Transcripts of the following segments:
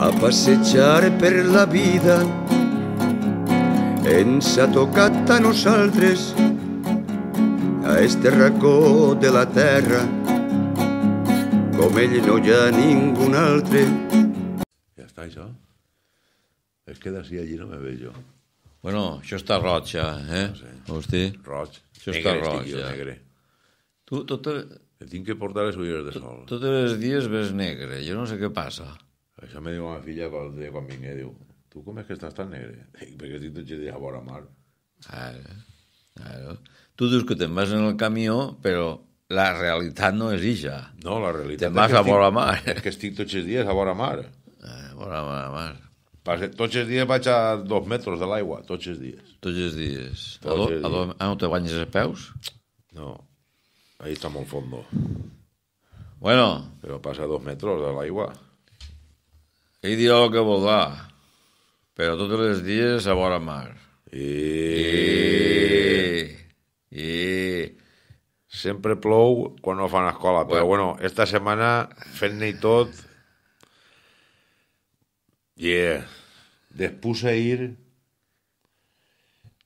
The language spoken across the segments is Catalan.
a passejar per la vida. Ens ha tocat a nosaltres, a este racó de la terra, com ell no hi ha ningú altre. Ja està, això? es queda així allí no me veig jo. Bueno, això està roig, ja, eh? No sé. Hosti. Roig. Això negre està roig, ja. Negre. Tu, tot... El... Tinc que portar les ulleres de sol. Totes les dies ves negre, jo no sé què passa. Això me diu la meva filla quan, quan vingui, diu, tu com és que estàs tan negre? Dic, perquè estic tot xerrit a vora mar. Claro, claro. Tu dius que te'n vas en el camió, però la realitat no és ixa. No, la realitat... Te'n vas a vora mar. És que estic tots els dies a vora mar. A vora mar, a mar. Passe, tots els dies vaig a dos metres de l'aigua, tots els dies. Tots els dies. Tots a do, els A do, ah, no te guanyes els peus? No, ahí està molt fondo. Bueno. Però passa dos metres de l'aigua. Ell dirà el oh, que voldrà, però tots els dies a vora mar. I... I... I... Sempre plou quan no fan escola, però bueno, bueno esta setmana fent-ne i tot... Yeah. Després ir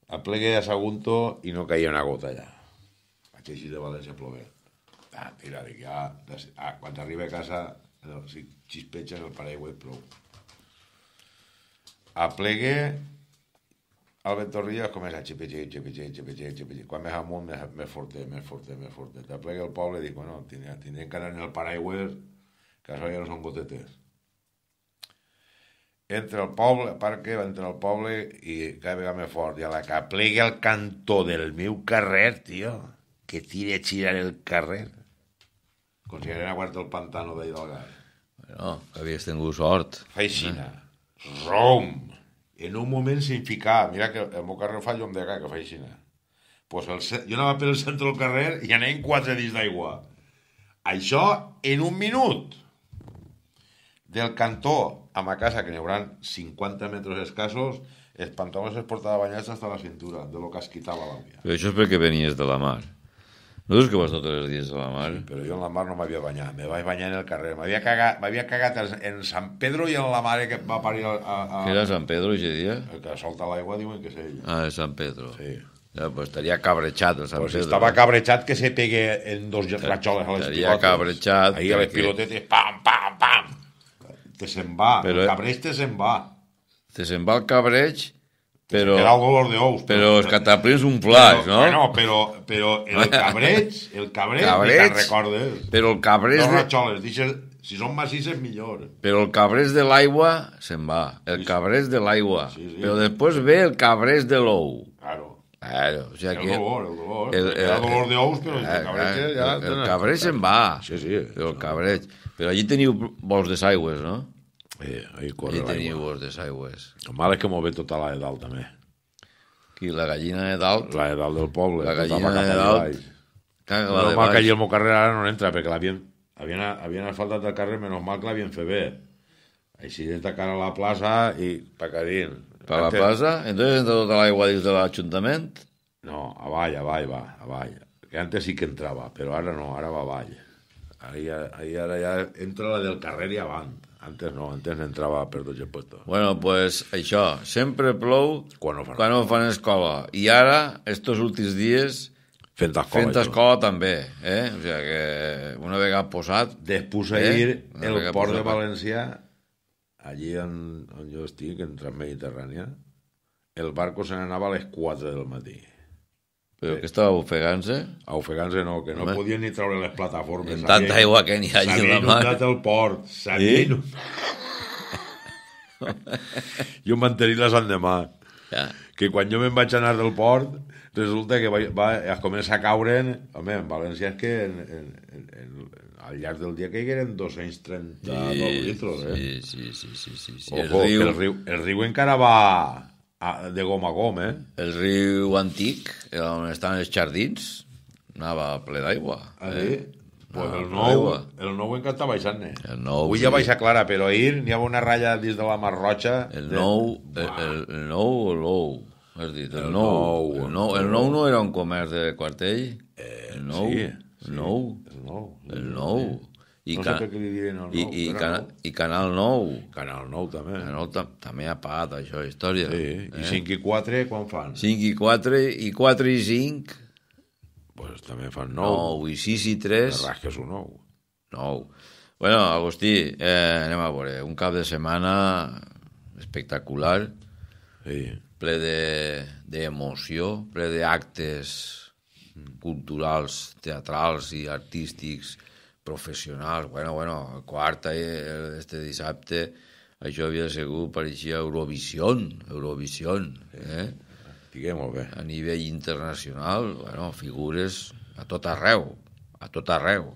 a plegue de Sagunto i no caia una gota allà. Vaig així de València plovent. Ah, tira, dic, ja, ah, quan arriba a casa si xispeja el paraigua i plou. Aplegue el ventorrillo comença a xipitxir, xipitxir, xipitxir, xipitxir. Quan més amunt, més, més fortet, més fortet, més fortet. Aplega el poble i dic, bueno, tindrem, tindrem que anar en el paraigua, que això ja no són gotetes. Entra el poble, que va entrar el poble i cada vegada més fort. I a la que aplegui al cantó del meu carrer, tio, que tire a girar el carrer. Considerarà guardar el pantano d'ahir del gas. No, havies tingut sort. Feixina. Eh? Rom. En un moment sin ficar. Mira que el meu carrer fa llum de cara, que feixina. Pues el, jo anava pel centre del carrer i anem quatre dits d'aigua. Això en un minut. Del cantó a ma casa, que n'hi haurà 50 metres escassos, els pantalons es portava banyats fins a la cintura, de lo que es quitava l'àvia. Però això és perquè venies de la mar. No dius que vas tots les dies a la mar? Sí, però jo en la mar no m'havia banyat, me vaig banyar en el carrer. M'havia cagat, cagat en Sant Pedro i en la mare que va parir a... a... Que era Sant Pedro aquest dia? El que salta l'aigua diuen que és ell. Ah, és Sant Pedro. Sí. Ja, pues estaria cabrejat el Sant pues Pedro. estava eh? cabrejat que se pegue en dos ratxoles a les estaria pilotes. cabrejat. Ahir a les pilotetes, pam, pam, pam. Te se'n va, però, el cabreig te se'n va. Te se'n va el cabreig però, que el de ous. Però, però cataplí és un flaix, no? Bueno, però, però el cabreig, el cabreig, cabreig te'n recordes. Però el cabreig... No ratxoles, de... deixes, si són massisses, millor. Però el cabreig de l'aigua se'n va. El sí, cabreig de l'aigua. Sí, sí. Però després ve el cabreig de l'ou. Claro. Claro, o sea, el dolor, el dolor. El, el, el, el dolor d'ous, però el, el cabreig ja... El, el cabreig se'n va. Sí, sí. El cabreig. Però allí teniu de saigües, no? Eh, ahir corre I teniu vos de aigües. El mal és que m'ho ve tota la de dalt, també. Qui, la gallina de dalt? La de dalt del poble. La tota gallina de dalt. Caga la de baix. que allà el meu carrer ara no entra, perquè l'havien havien, havien asfaltat el carrer, menys mal que l'havien fet bé. Així des de cara a la plaça i pa dir. Per la plaça? Entonces entra tota l'aigua dins de l'Ajuntament? No, avall, avall, va, avall. Que antes sí que entrava, però ara no, ara va avall. Ahí, ahí ara ja entra la del carrer i avant. Antes no, antes entrava per 12 puesto. Bueno, pues això, sempre plou quan ho fan, quan ho fan escola. I ara, estos últims dies, fent escola. Fent escola també, eh? O sigui que una vegada posat... Després eh? Una el port posat. de València, allí on, on jo estic, en Transmediterrània, el barco se n'anava a les 4 del matí. Però que estava ofegant-se? ofegant-se no, que no Home. podien ni treure les plataformes. En tanta aigua que n'hi ha allà la mar. el port, s'havia sí? inundat. jo mantenir-les endemà. Ja. Que quan jo me'n vaig anar del port, resulta que va, va, es comença a caure, en, home, en València és que en, en, en, en, al llarg del dia que hi eren 230 sí, litros, eh? Sí, sí, sí, sí, sí, sí. Ojo, el riu... El riu, el riu encara va Ah, de gom a gom, eh? El riu antic, on estan els jardins, anava ple d'aigua. Ah, eh? Pues el, nou, el nou encara està baixant-ne. El nou... Avui sí. ja baixa clara, però ahir n'hi havia una ratlla dins de la Mar Roja. El nou... Eh, el, el, el nou o l'ou? Has dit, el, el nou, nou. El nou. El nou no era un comerç de quartell? Eh, el nou. Sí, sí. El nou. El nou. El nou. El nou. El nou. I, no sé que, li diré, no, i, i, Canal, i Canal 9. Canal 9 també. Canal ta, també ha pagat això, història. Sí, eh? i 5 i 4 quan fan? 5 i 4 i 4 i 5 pues, també fan 9. 9 i 6 i 3. Carràs, que és un 9. 9. Bueno, Agustí, eh, anem a veure. Un cap de setmana espectacular, sí. ple d'emoció, de, ple d'actes culturals, teatrals i artístics, professionals, bueno, bueno, el quart eh, este dissabte això havia sigut, pareixia Eurovisió, Eurovisió, eh? Diguem molt bé. A nivell internacional, bueno, figures a tot arreu, a tot arreu.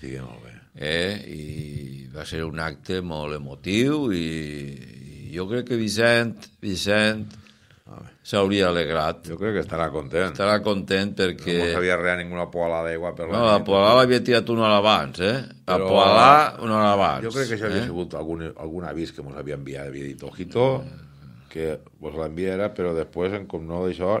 Diguem molt bé. Eh? I va ser un acte molt emotiu i, i jo crec que Vicent, Vicent, s'hauria alegrat. Jo crec que estarà content. Estarà content perquè... No sabia res a ninguna poalà d'aigua per la No, la poalà l'havia tirat una hora abans, eh? Però... A poalà una hora abans. Jo crec que això eh? havia sigut algun, algun avís que ens havia enviat, havia dit, ojito, que vos l'enviara, però després, en com no d'això,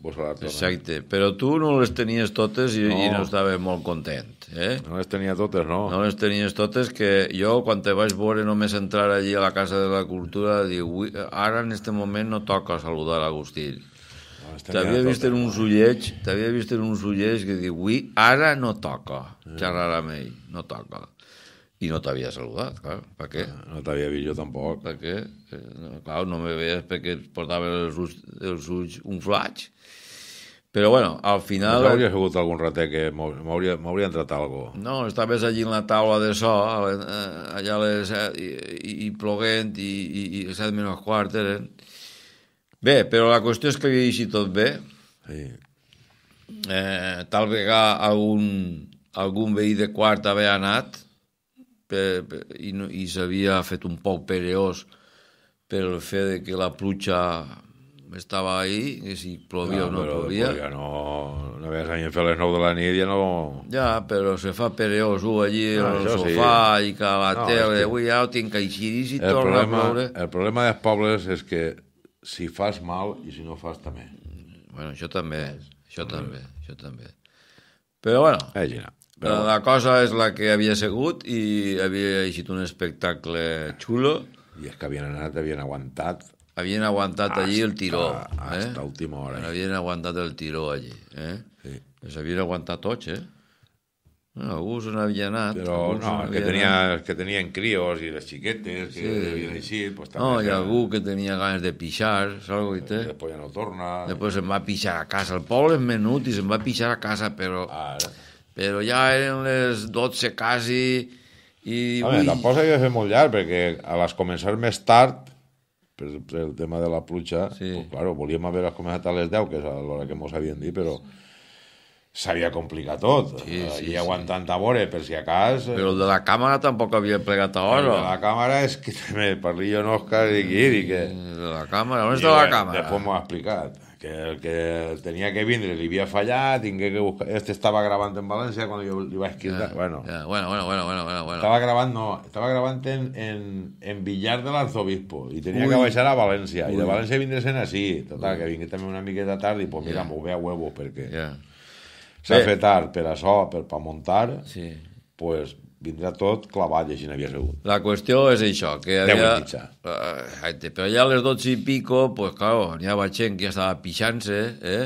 vos a Exacte, però tu no les tenies totes i no, i no estava molt content. Eh? No les tenia totes, no. No les tenies totes, que jo quan te vaig veure només entrar allí a la Casa de la Cultura, dic, ara en este moment no toca saludar l'Agustí. No, t'havia vist en uns t'havia vist en uns ullets que diu, ui, ara no toca eh. xerrar amb ell, no toca. I no t'havia saludat, clar, per què? Ah, no t'havia vist jo tampoc. Per què? Eh, no, clar, no me veies perquè portava els ulls, els ulls un flaig, però, bueno, al final... hauria sigut algun rater que m'hauria entrat cosa. No, estaves allí en la taula de so, eh, allà les... Eh, i, i, ploguent, i, i, i set menys quart, eren... Eh. Bé, però la qüestió és que havia eixit tot bé. Sí. Eh, tal vegada algun, algun veí de quart havia anat per, per, i, no, i s'havia fet un poc pereós per el fet de que la pluja estava ahí, y si no, o no, no plovia. Ja no, una vegada s'havien fer les 9 de la nit, ja no... Ja, però se fa perillós un allí no, ah, al sofà sí. i que la no, tele, que... avui ja ho tinc aixir i si torna problema, a ploure... El problema dels pobles és que si fas mal i si no fas també. Bueno, això també, això mm. també, això també. Però bueno, eh, Gina, però... la cosa és la que havia segut i havia eixit un espectacle xulo. I és que havien anat, havien aguantat, Havien aguantat allí el tiró. Hasta, eh? última hora. Eh? Havien aguantat el tiró allí. Eh? Sí. Els havien aguantat tots, eh? No, algú se n'havia anat. Però no, no que, tenia, anat. que tenien crios i les xiquetes, que sí. havien així... Pues, no, hi ha algú que tenia ganes de pixar, saps què té? Després ja no torna... Després se'n va pixar a casa. El poble és menut i se'n va pixar a casa, però... Ara. Però ja eren les 12 quasi... I, A veure, tampoc s'havia de fer molt llarg, perquè a les començar més tard per eh, el tema de la pluja, sí. pues, claro, volíem haver començat a les 10, que és a l'hora que mos havien dit, però s'havia complicat tot. Sí, eh, sí, I aguantant sí. a vore, per si a cas... Eh. Però el de la càmera tampoc havia plegat a hora. El de la càmera és que també parli jo en Òscar i i que... Mm, de la càmera, on és de la càmera? Després m'ho ha explicat. que el que tenía que venir le IBA fallar, tenía que buscar... Este estaba grabando en Valencia cuando yo iba a esquilar. bueno. bueno, bueno, bueno, bueno, bueno, bueno. grabando... Estaba grabando en, en, en Villar del Arzobispo y tenía que bajar a Valencia. Y de Valencia viniesen en así. total, que vine también una miqueta tarde y pues mira, me voy a huevo porque se afetar, pero para per para sí. pues vindrà tot clavat i així n'havia segut. La qüestió és això, que hi havia... Uh, però ja a les 12 i pico, pues claro, n'hi havia gent que ja estava pixant-se, eh?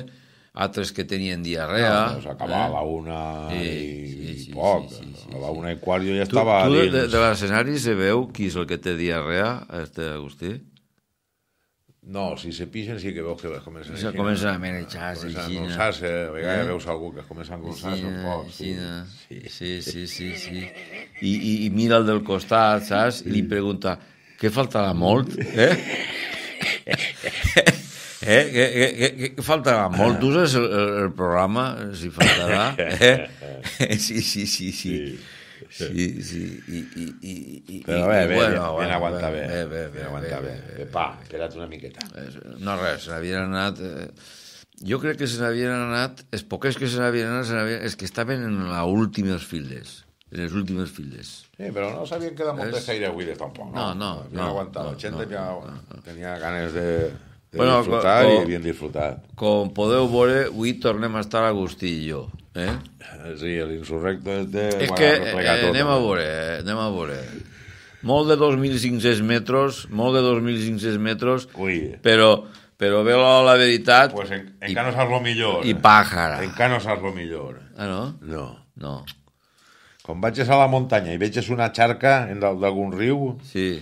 altres que tenien diarrea... No, s'acabava eh? una sí, i, sí, sí, i poc. Sí, sí, sí, a la una i quart jo ja tu, estava tu, dins. Tu de, de l'escenari se veu qui és el que té diarrea, este Agustí? No, si se pixen sí que veus que les comencen a Se comencen a manejar, se Comencen a engolsar a vegades eh? veus algú que es comença a engolsar-se un poc. Sí, sí, sí, sí, sí, sí. I, i, I mira el del costat, saps? I li pregunta, què faltarà molt? Eh? Eh, Eh? que, que, què, faltarà molt. Tu saps el, el programa, si faltarà? Eh? Sí, sí, sí, sí. sí. Sí, sí, i... i, i, i Però bé, eh, bé, bueno, ben, ben aguantar bé. Bé, bé, ben aguantar bé. bé, bé, Pa, espera't una miqueta. No res, n'havien anat... Eh, jo crec que se n'havien anat, els poquets que se n'havien anat, se anat, els que estaven en les últimes files en les últimes files. Sí, però no s'havien quedat moltes és... caireuides tampoc, no? No, no. no, aguantat, no, la gent no, tenia, no, no. tenia ganes de, de bueno, disfrutar com, i havien disfrutat. Com podeu veure, avui tornem a estar Agustí i jo. Eh? Sí, l'insurrecte té... És que eh, anem a eh? veure, eh? anem a veure. Molt de 2.500 metres, molt de 2.500 metres, Ui. però però ve la, la veritat... Pues en, encara no saps lo millor. I eh? pàjara. Encara no saps lo millor. Ah, no? No. No. Quan vaig a la muntanya i veig una xarca d'algun riu, sí.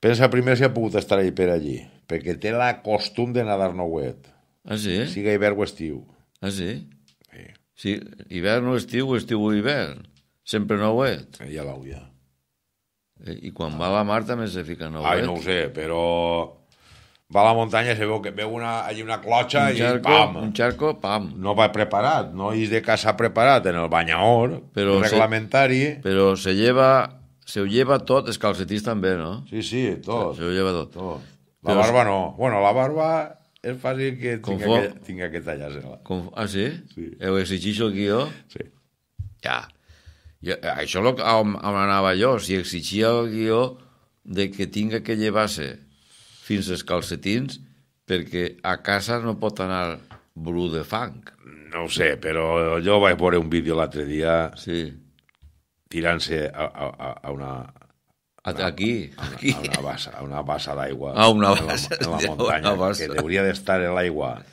pensa primer si ha pogut estar ahí per allí, perquè té la costum de nadar nouet. Ah, sí? Siga hivern o estiu. Ah, sí? Sí, hivern o estiu, estiu o hivern. Sempre nouet. Ja l'hau, ja. Eh, I quan va a la mar també se fica nouet. Ai, no ho sé, però va a la muntanya, se veu que veu una, allí una clotxa un xarco, pam. Un xarco, pam. No va preparat, no és de casa preparat en el banyaor, però reglamentari. Se, però se lleva, se ho lleva tot, els calcetís també, no? Sí, sí, tot. Se, se ho lleva tot. tot. La però barba no. Bueno, la barba és fàcil que tinga, tinc, que, tinc que tallar se Ah, sí? sí? Heu exigit el guió? Sí. Ja. Jo, això és on, on anava jo. Si exigia el guió de que tinga que llevar-se fins als calcetins perquè a casa no pot anar bru de fang. No ho sé, però jo vaig veure un vídeo l'altre dia sí. tirant-se a, a, a, una, Aquí, a una, aquí. A una bassa, a una bassa d'aigua. A una bassa. En la, montaña la debería de estar hauria d'estar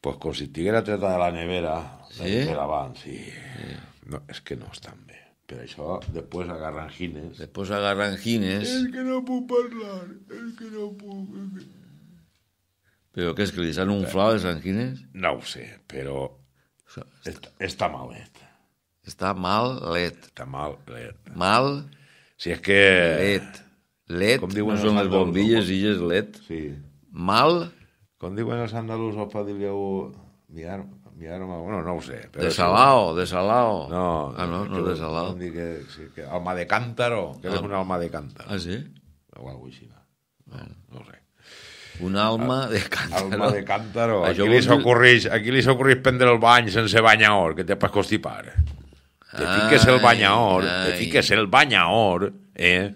Pues con si estiguera treta de la nevera, sí? la sí. No, es que no están bien pero eso después agarran gines. después agarran gines. el que no puc hablar el que no puc... pero qué es que li han flau de sangines? No sé, pero está mal malet. Eh? Està mal let. Està mal let. Mal. Si és que... Let. Let. Com diuen no són les bombilles, com... illes let. Sí. Mal. Com diuen els andalus al pavilló... Mirar, mirar bueno, no ho sé. Però de Salao, sí. de Salao. No, ah, no, no, no de Salao. Dir que, sí, que alma de càntaro, que ah. és una alma de càntaro. Ah, sí? O alguna cosa així. No, bueno. Ah. no ho sé. Un alma de càntaro. Alma de càntaro. Aquí li, socorreix, aquí prendre el bany sense or, que te pas constipar. Eh? te fiques el banyaor, te fiques el banyaor, eh?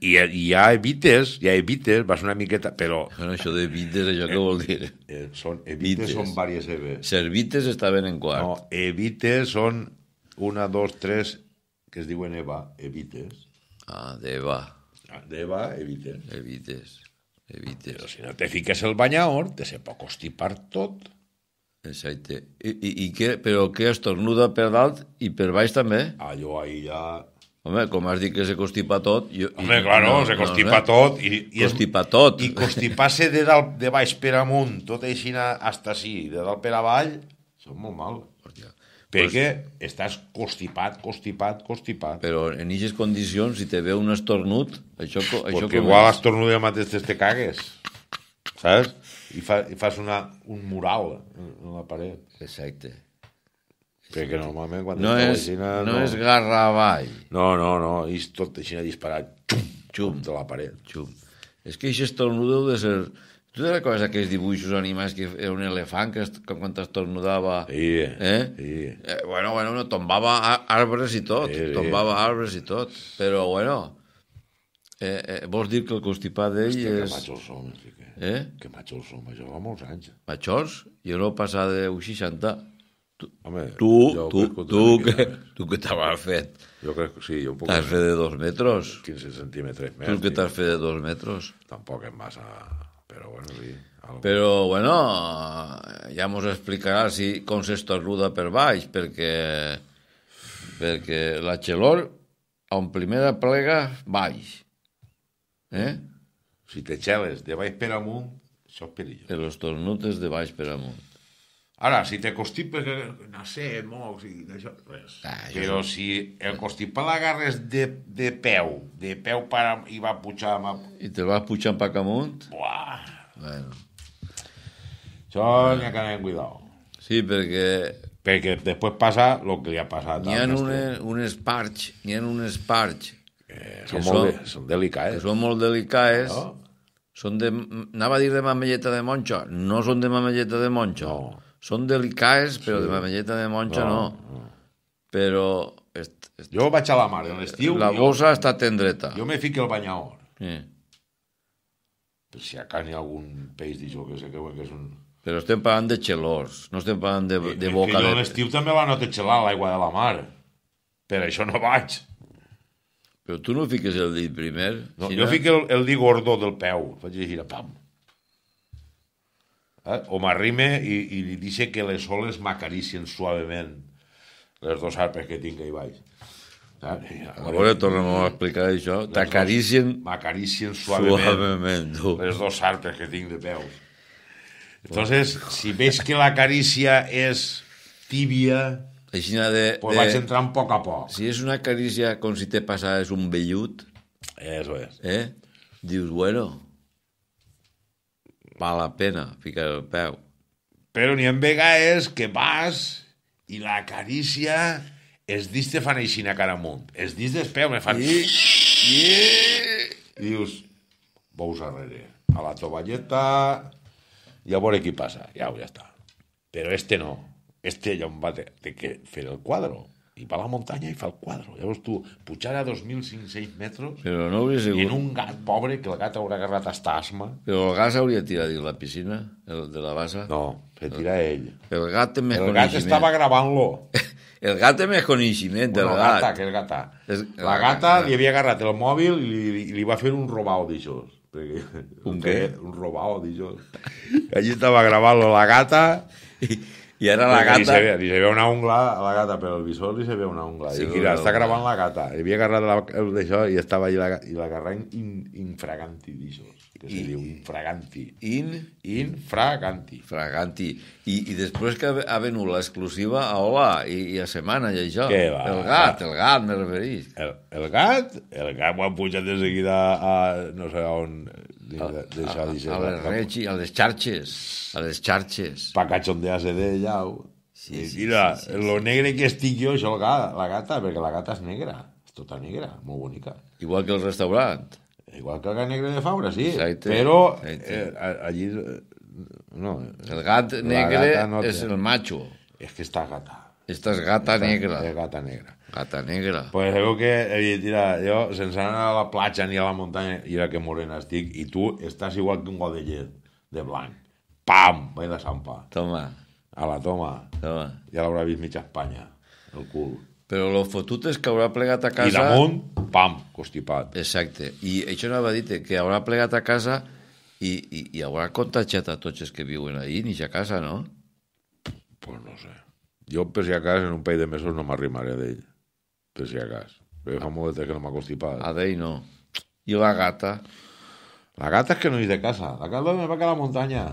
I, i ja evites, ja evites, vas una miqueta, però... Bueno, això evites, això què eh, vol dir? Eh, són, evites, evites són diverses eves. Servites està ben en quart. No, evites són una, dos, tres, que es diuen eva, evites. Ah, d'eva. Ah, d'eva, evites. Evites, evites. Però si no te fiques el banyaor, te se pot constipar tot. Exacte. I, i, i què, però què estornuda per dalt i per baix també? Allò ah, ahir ja... Home, com has dit que se constipa tot... Jo, Home, i, claro, no, se constipa no, eh? tot. I, i constipa tot. I constipar-se de, dalt, de baix per amunt, tot així, hasta sí, de dalt per avall, són molt mal. Hòstia. Perquè pues, estàs constipat, constipat, constipat. Però en aquestes condicions, si te ve un estornut, això... això Perquè igual estornut i mateix te cagues, saps? i, fa, i fas una, un mural en la paret. Exacte. Perquè normalment quan no és, Xina, no, no és garra avall. No, no, no, és tot així disparat, xum, xum, de la paret. Xum. És que això estornudo de ser... Tu te'n recordes aquells dibuixos animals que era un elefant que quan tornudava... Sí, eh? sí. Eh, bueno, bueno, no, tombava arbres i tot, sí, tombava sí. arbres i tot, però bueno... Eh, eh, vols dir que el constipat d'ell és... Hòstia, que macho sí Eh? Que majors són majors fa molts anys. Majors? Jo no passava de 60. Tu, Home, tu, tu, tu, que, que, tu que t'has fet? Jo crec que sí, jo un poc... T'has fet de dos metres? 15 centímetres més. Tu que t'has fet de dos metres? Tampoc és massa... Però bueno, sí. Algo. Però bueno, ja mos explicarà si, com s'estornuda per baix, perquè, perquè la xelor, en primera plega, baix. Eh? Si te xeles de baix per amunt, això és perillós. En los tornutes de baix per amunt. Ara, si te constipes, eh, no sé, mocs i això, res. Ah, Però no... si el constipar l'agarres de, de peu, de peu per, i va pujar... Amb... I te vas pujant per amunt? Buah! Bueno. Això n'hi ha que anar amb cuidado. Sí, perquè... Perquè després passa el que li ha passat. N'hi ha un, un esparx, n'hi ha un esparx. Eh, són, molt, són delicades. Que són molt delicades, no? Són de... Anava a dir de mamelleta de monja. No són de mamelleta de monja. No. Són delicaes, però sí. de mamelleta de monja no. no. no. Però... Est, est... Jo vaig a la mar, l'estiu... La bossa jo... està tendreta. Jo me fico el banyaor. Sí. Però si acá n'hi ha algun peix d'això que sé que és un... Però estem parlant de xelors, no estem parlant de, eh, de boca... jo l'estiu també va no te xelar l'aigua de la mar. Per això no vaig. Però tu no fiques el dit primer? No, si jo no... fico el, el dit gordó del peu, faig així, pam. Eh? O m'arrime i, i li dice que les soles m'acaricien suavement les dos arpes que tinc ahí baix. Ah, a veure, torna'm a explicar això. T'acaricien... M'acaricien suavement, suavement tu. les dos arpes que tinc de peu. Entonces, si veig que la carícia és tibia, Aixina de... de... vaig entrant a poc a poc. Si és una carícia com si te passaves un vellut... Eso Es. Eh? Dius, bueno, val la pena ficar el peu. Però n'hi ha vegades que vas i la carícia es dits te fan aixina cara amunt. Es dits des peus me fan... I, i... Dius, vous arrere, a la tovalleta, i a veure qui passa. Ja, ja està. Però este no este on va de, de que fer el quadro i va a la muntanya i fa el quadro. Llavors tu, pujar a 2.500 metres Però no hauria sigut... en un gat pobre, que el gat haurà agarrat hasta asma. Però el gat hauria tirat dins la piscina, el de la base. No, se tira ell. El gat té més El gat estava gravant-lo. El gat té més coneixement del bueno, gat. Gata, que el gata. Es... La gata ah, li havia agarrat el mòbil i li, li, li va fer un robau d'aixòs. Un què? Un robau d'aixòs. Allí estava gravant la gata i, i era la gata... Li se, ve, li se ve una ungla a la gata, però el visor li se ve una ungla. Sí, I mira, està gravant la gata. Li havia agarrat la, el d'això i estava allà la, i en in, infraganti, dijous. Que se I, diu infraganti. In? Infraganti. Fraganti. I, i després que ha venut l'exclusiva a Hola i, i a Semana i això. Què va? El gat, el gat, me referís. El, el gat? El gat ho ha pujat de seguida a no sé on d'això. A, a, a, eh, les regi, a les xarxes, a les xarxes. Pa cachondear-se d'ella. Sí, eh, sí, mira, sí, sí, lo sí. negre que estic jo, això la gata, perquè la gata és negra, és tota negra, molt bonica. Igual que el restaurant. Igual que el gat negre de Faura, sí, exacte, però exacte. Eh, allí... No, el gat negre no és el macho. És que està gata. Estàs gata, gata negra. És gata negra. Gata negra. Pues veu que dit, tira, jo sense anar a la platja ni a la muntanya, i era que morena estic, i tu estàs igual que un got de llet, de blanc. Pam! Vaig de sampa. Toma. A la toma. Toma. Ja l'haurà vist mitja Espanya, el cul. Però lo fotut és que haurà plegat a casa... I damunt, pam, constipat. Exacte. I això no va dir que haurà plegat a casa i, i, i haurà contagiat a tots els que viuen ahí, ni a casa, no? Pues no sé. Jo, per si a casa, en un país de mesos no m'arrimaré d'ell per si acas. Però fa molt de que no m'ha constipat. A d'ell no. I la gata? La gata és que no és de casa. La gata me va a la muntanya.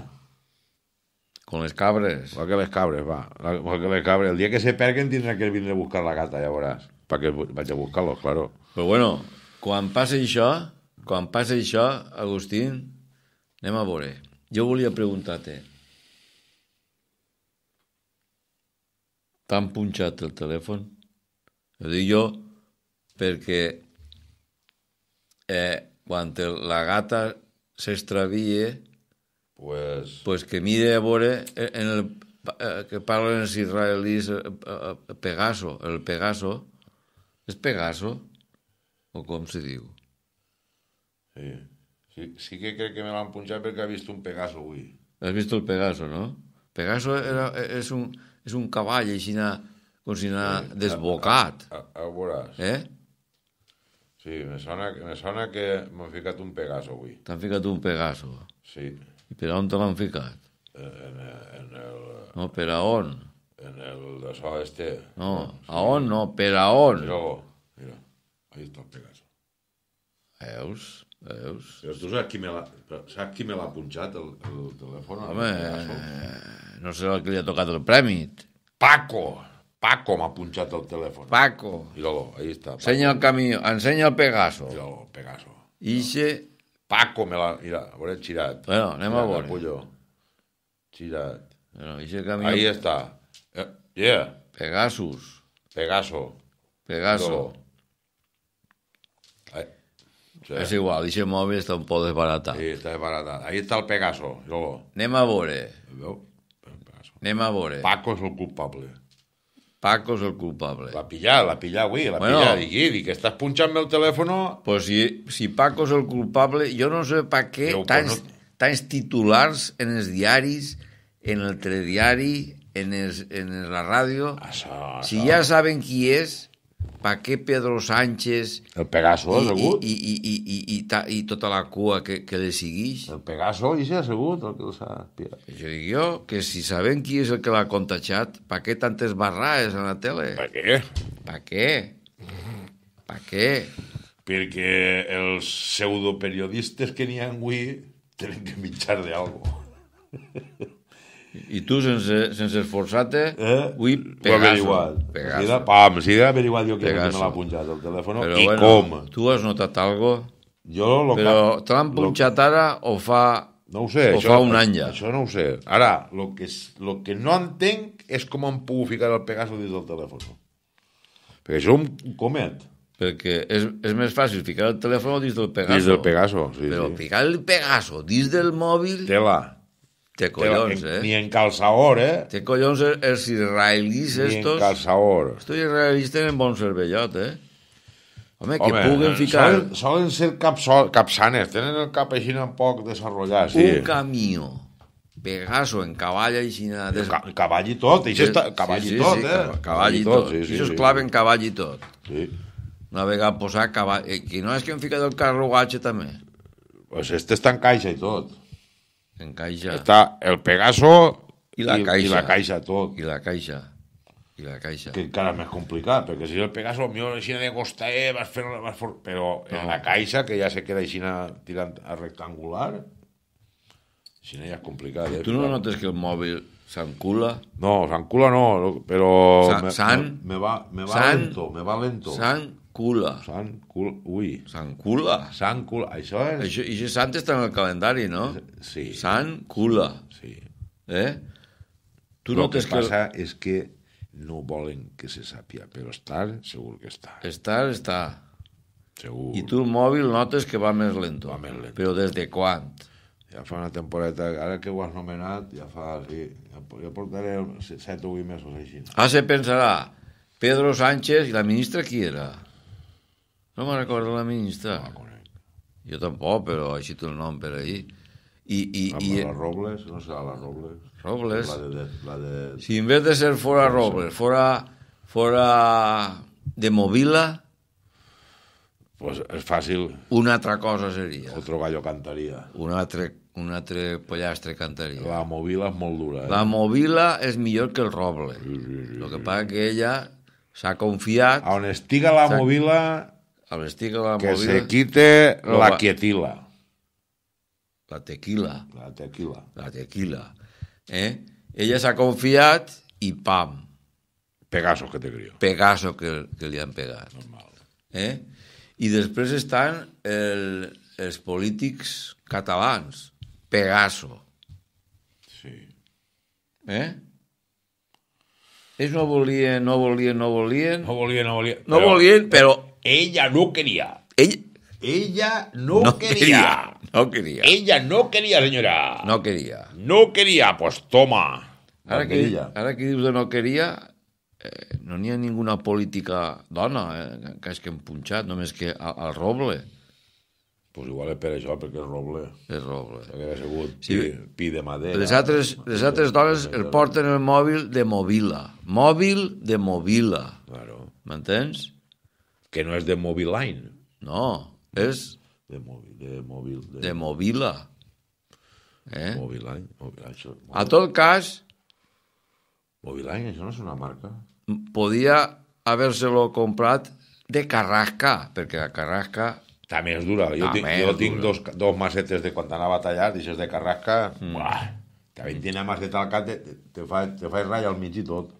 Con les cabres. Igual que les cabres, va. Igual que les cabres. El dia que se perguen tindrà que vindre a buscar la gata, ja veuràs. Perquè vaig a buscar-los, claro. Però bueno, quan passa això, quan passa això, Agustín, anem a veure. Jo volia preguntar-te. T'han punxat el telèfon? Ho dic jo perquè eh, quan la gata s'extravia, pues... pues que mire a veure eh, en el, eh, que parlen els israelis eh, eh, Pegaso, el Pegaso, és Pegaso? O com se diu? Sí. Sí, sí que crec que me l'han punxat perquè ha vist un Pegaso avui. Has vist el Pegaso, no? Pegaso era, eh, és, un, és un cavall així n'ha sí, desbocat. A, a, a veuràs. Eh? Sí, me sona, me sona que m'han ficat un Pegaso avui. T'han ficat un Pegaso? Sí. I per on te l'han ficat? En, en el... No, per a on? En el de so este. No, sí. a on no, per a on? Mira, mira, ahí està el Pegaso. Veus? Veus? Però tu saps qui me l'ha... Saps qui me l'ha punxat, el, el telèfon? Home, el no sé el que li ha tocat el prèmit. Paco! Paco me ha punchado el teléfono. Paco. luego, ahí está. Paco. el camino, Enseña el Pegaso. luego Pegaso. Ixe... Paco me la Mira, a veure, girat. Bueno, anem Mira, a veure. Capullo. Bueno, ixe Ahí está. Eh, yeah. Pegasus. Pegaso. Pegaso. Es igual, dice móvil está un poco desbaratado. Sí, está desbaratado. Ahí está el Pegaso. luego. Anem a veure. Veu? Anem a veure. Paco es el culpable. Paco és el culpable. La pilla, la pilla, avui, la bueno, pilla. Digui, digui, que estàs punxant el telèfon... Pues si, si Paco és el culpable, jo no sé per què jo, tants, no... tants titulars en els diaris, en el telediari, en, es, en la ràdio... Això, això. Si ja saben qui és, pa què Pedro Sánchez... El Pegaso, i, segur. I, i, i, i, i, i, ta, i tota la cua que, que li seguix. El Pegaso, i s'ha assegut el que els ha pirat. Jo dic jo que si sabem qui és el que l'ha contagiat, pa què tantes barrades a la tele? Pa què? Pa què? Pa què? Perquè els pseudoperiodistes que n'hi ha avui tenen que mitjar d'alguna cosa. I tu, sense, sense esforçar-te, eh? avui pegas. Ho pegas. Pegar pam, si he averiguat jo que me l'ha punxat el telèfon però, i bueno, com. Tu has notat algo? Jo lo Però que... te l'han punxat lo... ara o fa... No ho sé, o això, fa un any ja. Això no ho sé. Ara, el que, lo que no entenc és com em puc ficar el Pegaso dins del telèfon. Perquè això un comet. Perquè és, és més fàcil ficar el telèfon dins del Pegaso. Dins del Pegaso, sí, Però sí. ficar el Pegaso dins del mòbil... Tela Té collons, eh? Ni en calçador, eh? Té collons els israelis ni estos... Ni en calçador. Estos israelis tenen bon cervellot, eh? Home, que Home, puguen eh, ficar... Solen, ser capsol, capsanes, tenen el cap així un poc desenvolupat. Sí. Un camió. Pegaso en cavall així... Des... Ca cavall i tot, això està... Cavall sí, sí, i tot, sí, eh? Cavall i tot, sí, sí. Això claven cavall i tot. Sí. Una vegada posar cavall... Eh, que no és que hem ficat el carrugatge també? Pues este està en caixa i tot caixa. Està el Pegaso i la, i, caixa. I la caixa tot. I la caixa. I la caixa. Que encara més complicat, perquè si el Pegaso, millor així de costa, eh, vas fer, vas for... però no. en la caixa, que ja se queda així tirant a rectangular, si no ja és complicat. Eh? Tu no notes que el mòbil s'encula? No, s'encula no, però... San, me, san, me, me, va, me va san, lento, me va lento. San, Cula. Sant Cula, ui. Sant Cula. Sant Cula, això és... Això, I això Sant està en el calendari, no? Sí. Sant Cula. Sí. Eh? Tu Però no el que passa que... és que no volen que se sàpia, però estar segur que està. Estar està. Segur. I tu el mòbil notes que va més lento. Va més lent. Però des de quan? Ja fa una temporada, ara que ho has nomenat, ja fa... Sí, ja, portaré set o vuit mesos així. Ah, se pensarà, Pedro Sánchez i la ministra qui era? No me'n recordo la ministra. No la conec. Jo tampoc, però així té el nom per ahir. I, i, i... La Robles, no serà la Robles. Robles. La de, la de... Si en vez de ser fora Robles, fora, fora de Movila... Pues és fàcil. Una altra cosa seria. Otro gallo cantaria. Un altre, un altre pollastre cantaria. La Movila és molt dura. Eh? La Movila és millor que el Roble. Sí, sí, sí. El que passa que ella s'ha confiat... A on estiga la Movila al vestir que la Que movida, se quite no, la quietila. La tequila. La tequila. La tequila. Eh? Ella s'ha confiat i pam. Pegaso, que te crió. Pegaso, que, que li han pegat. Normal. Eh? I després estan el, els polítics catalans. Pegaso. Sí. Eh? Ells no volien, no volien, no volien... No volien, no volien. No però... volien, però ella no quería. Ella, ella no, no quería. quería. No quería. Ella no quería, señora. No quería. No quería, pues toma. Ara no que, ella. ara que dius de no quería, eh, no n'hi ha ninguna política dona, eh, que és que hem punxat, només que al Roble. Pues igual és per això, perquè és Roble. És Roble. Hauria sigut sí. pi, pi de madera. Les altres, les altres dones el porten el mòbil de mobila. Mòbil de mobila. Claro. M'entens? que no és de Mobiline. No, és... De, mobi, de, mobil, de... de Mobila. Eh? Mobiline, Mobiline, això, Mobiline. A tot cas... Mobiline, això no és una marca. Podia haver-se-lo comprat de Carrasca, perquè la Carrasca... També és dura. Jo, tinc, jo dura. tinc dos, dos macetes de quan anava a tallar, deixes de Carrasca... Mm. Buah, que ben tenia maceta al cap, te, te, fa, te fa ratlla al mig i tot.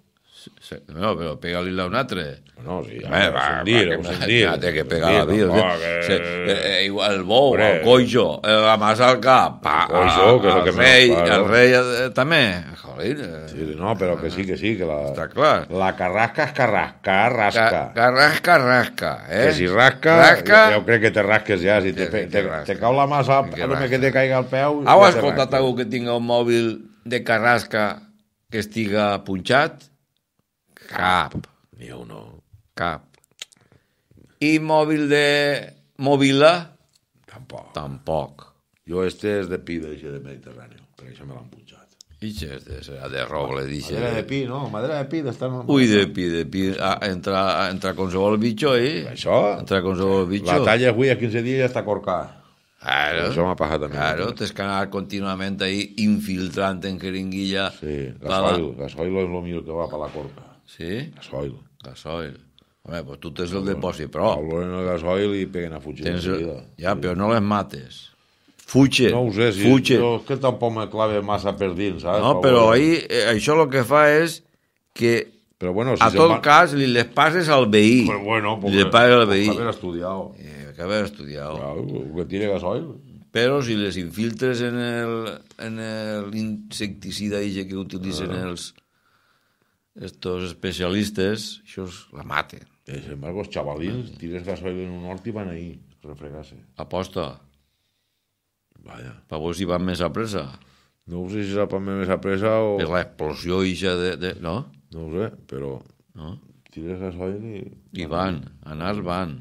No, però pega-li-la un altre. No, sí, ja, eh, eh, eh, va, dir, va, va, sentir, ja té que pegar la vida. No, que... Se, eh, el bou, Hombre. el coixo, la massa al cap, pa, el, coixo, que el, el, el, rei, el rei eh, també. Joder. Sí, no, però que sí, que sí, que la... Està clar. La carrasca és carrasca, rasca. Ca, carrasca, rasca, eh? Que si rasca, rasca... jo crec que te rasques ja, si te, te, te, te cau la massa, a lo que te caiga al peu... Heu escoltat algú que tinga un mòbil de carrasca que estiga punxat? Cap. Ni uno. Cap. I mòbil de Mòbila? Tampoc. Tampoc. Jo este és de pi de de Mediterrani, per això me l'han punxat. I això és de, de roble, dixe. Madera de pi, no? Madera de pi d'estar normal. Ui, de pi, de pi, ah, entre, entre qualsevol bitxo, eh? Això? Entre qualsevol bitxo. La talla avui a 15 dies ja està corcada. Claro. Això m'ha passat a mi. Claro, tens que andar contínuament ahí infiltrant en jeringuilla. Sí, gasoil, la... gasoil és lo millor que va per la corca. Sí? Gasoil. Gasoil. Home, pues doncs tú tens el depòsit, però... volen el gasoil i peguen a fugir. Tens... El... Ja, però no les mates. Fuge, no ho sé, si fuge. Jo és que tampoc me clave massa per dins, saps? No, però ahí, eh, això el que fa és que però bueno, si a tot va... cas li les passes al veí. Però bueno, porque, li les passes al veí. Haver estudiado. Eh, que haver estudiado. Claro, que tiene gasoil. Però si les infiltres en el, en insecticida que utilitzen no. els estos especialistas, es la maten. Sin embargo, los chavalines tires gasoil en un hort i van ahí, se Aposta. Vaja. Per vos hi van més a pressa. No ho sé si serà per més a pressa o... Per l'explosió ja de, de... No? No ho sé, però... No? Tires gasoil i... I van, anar van.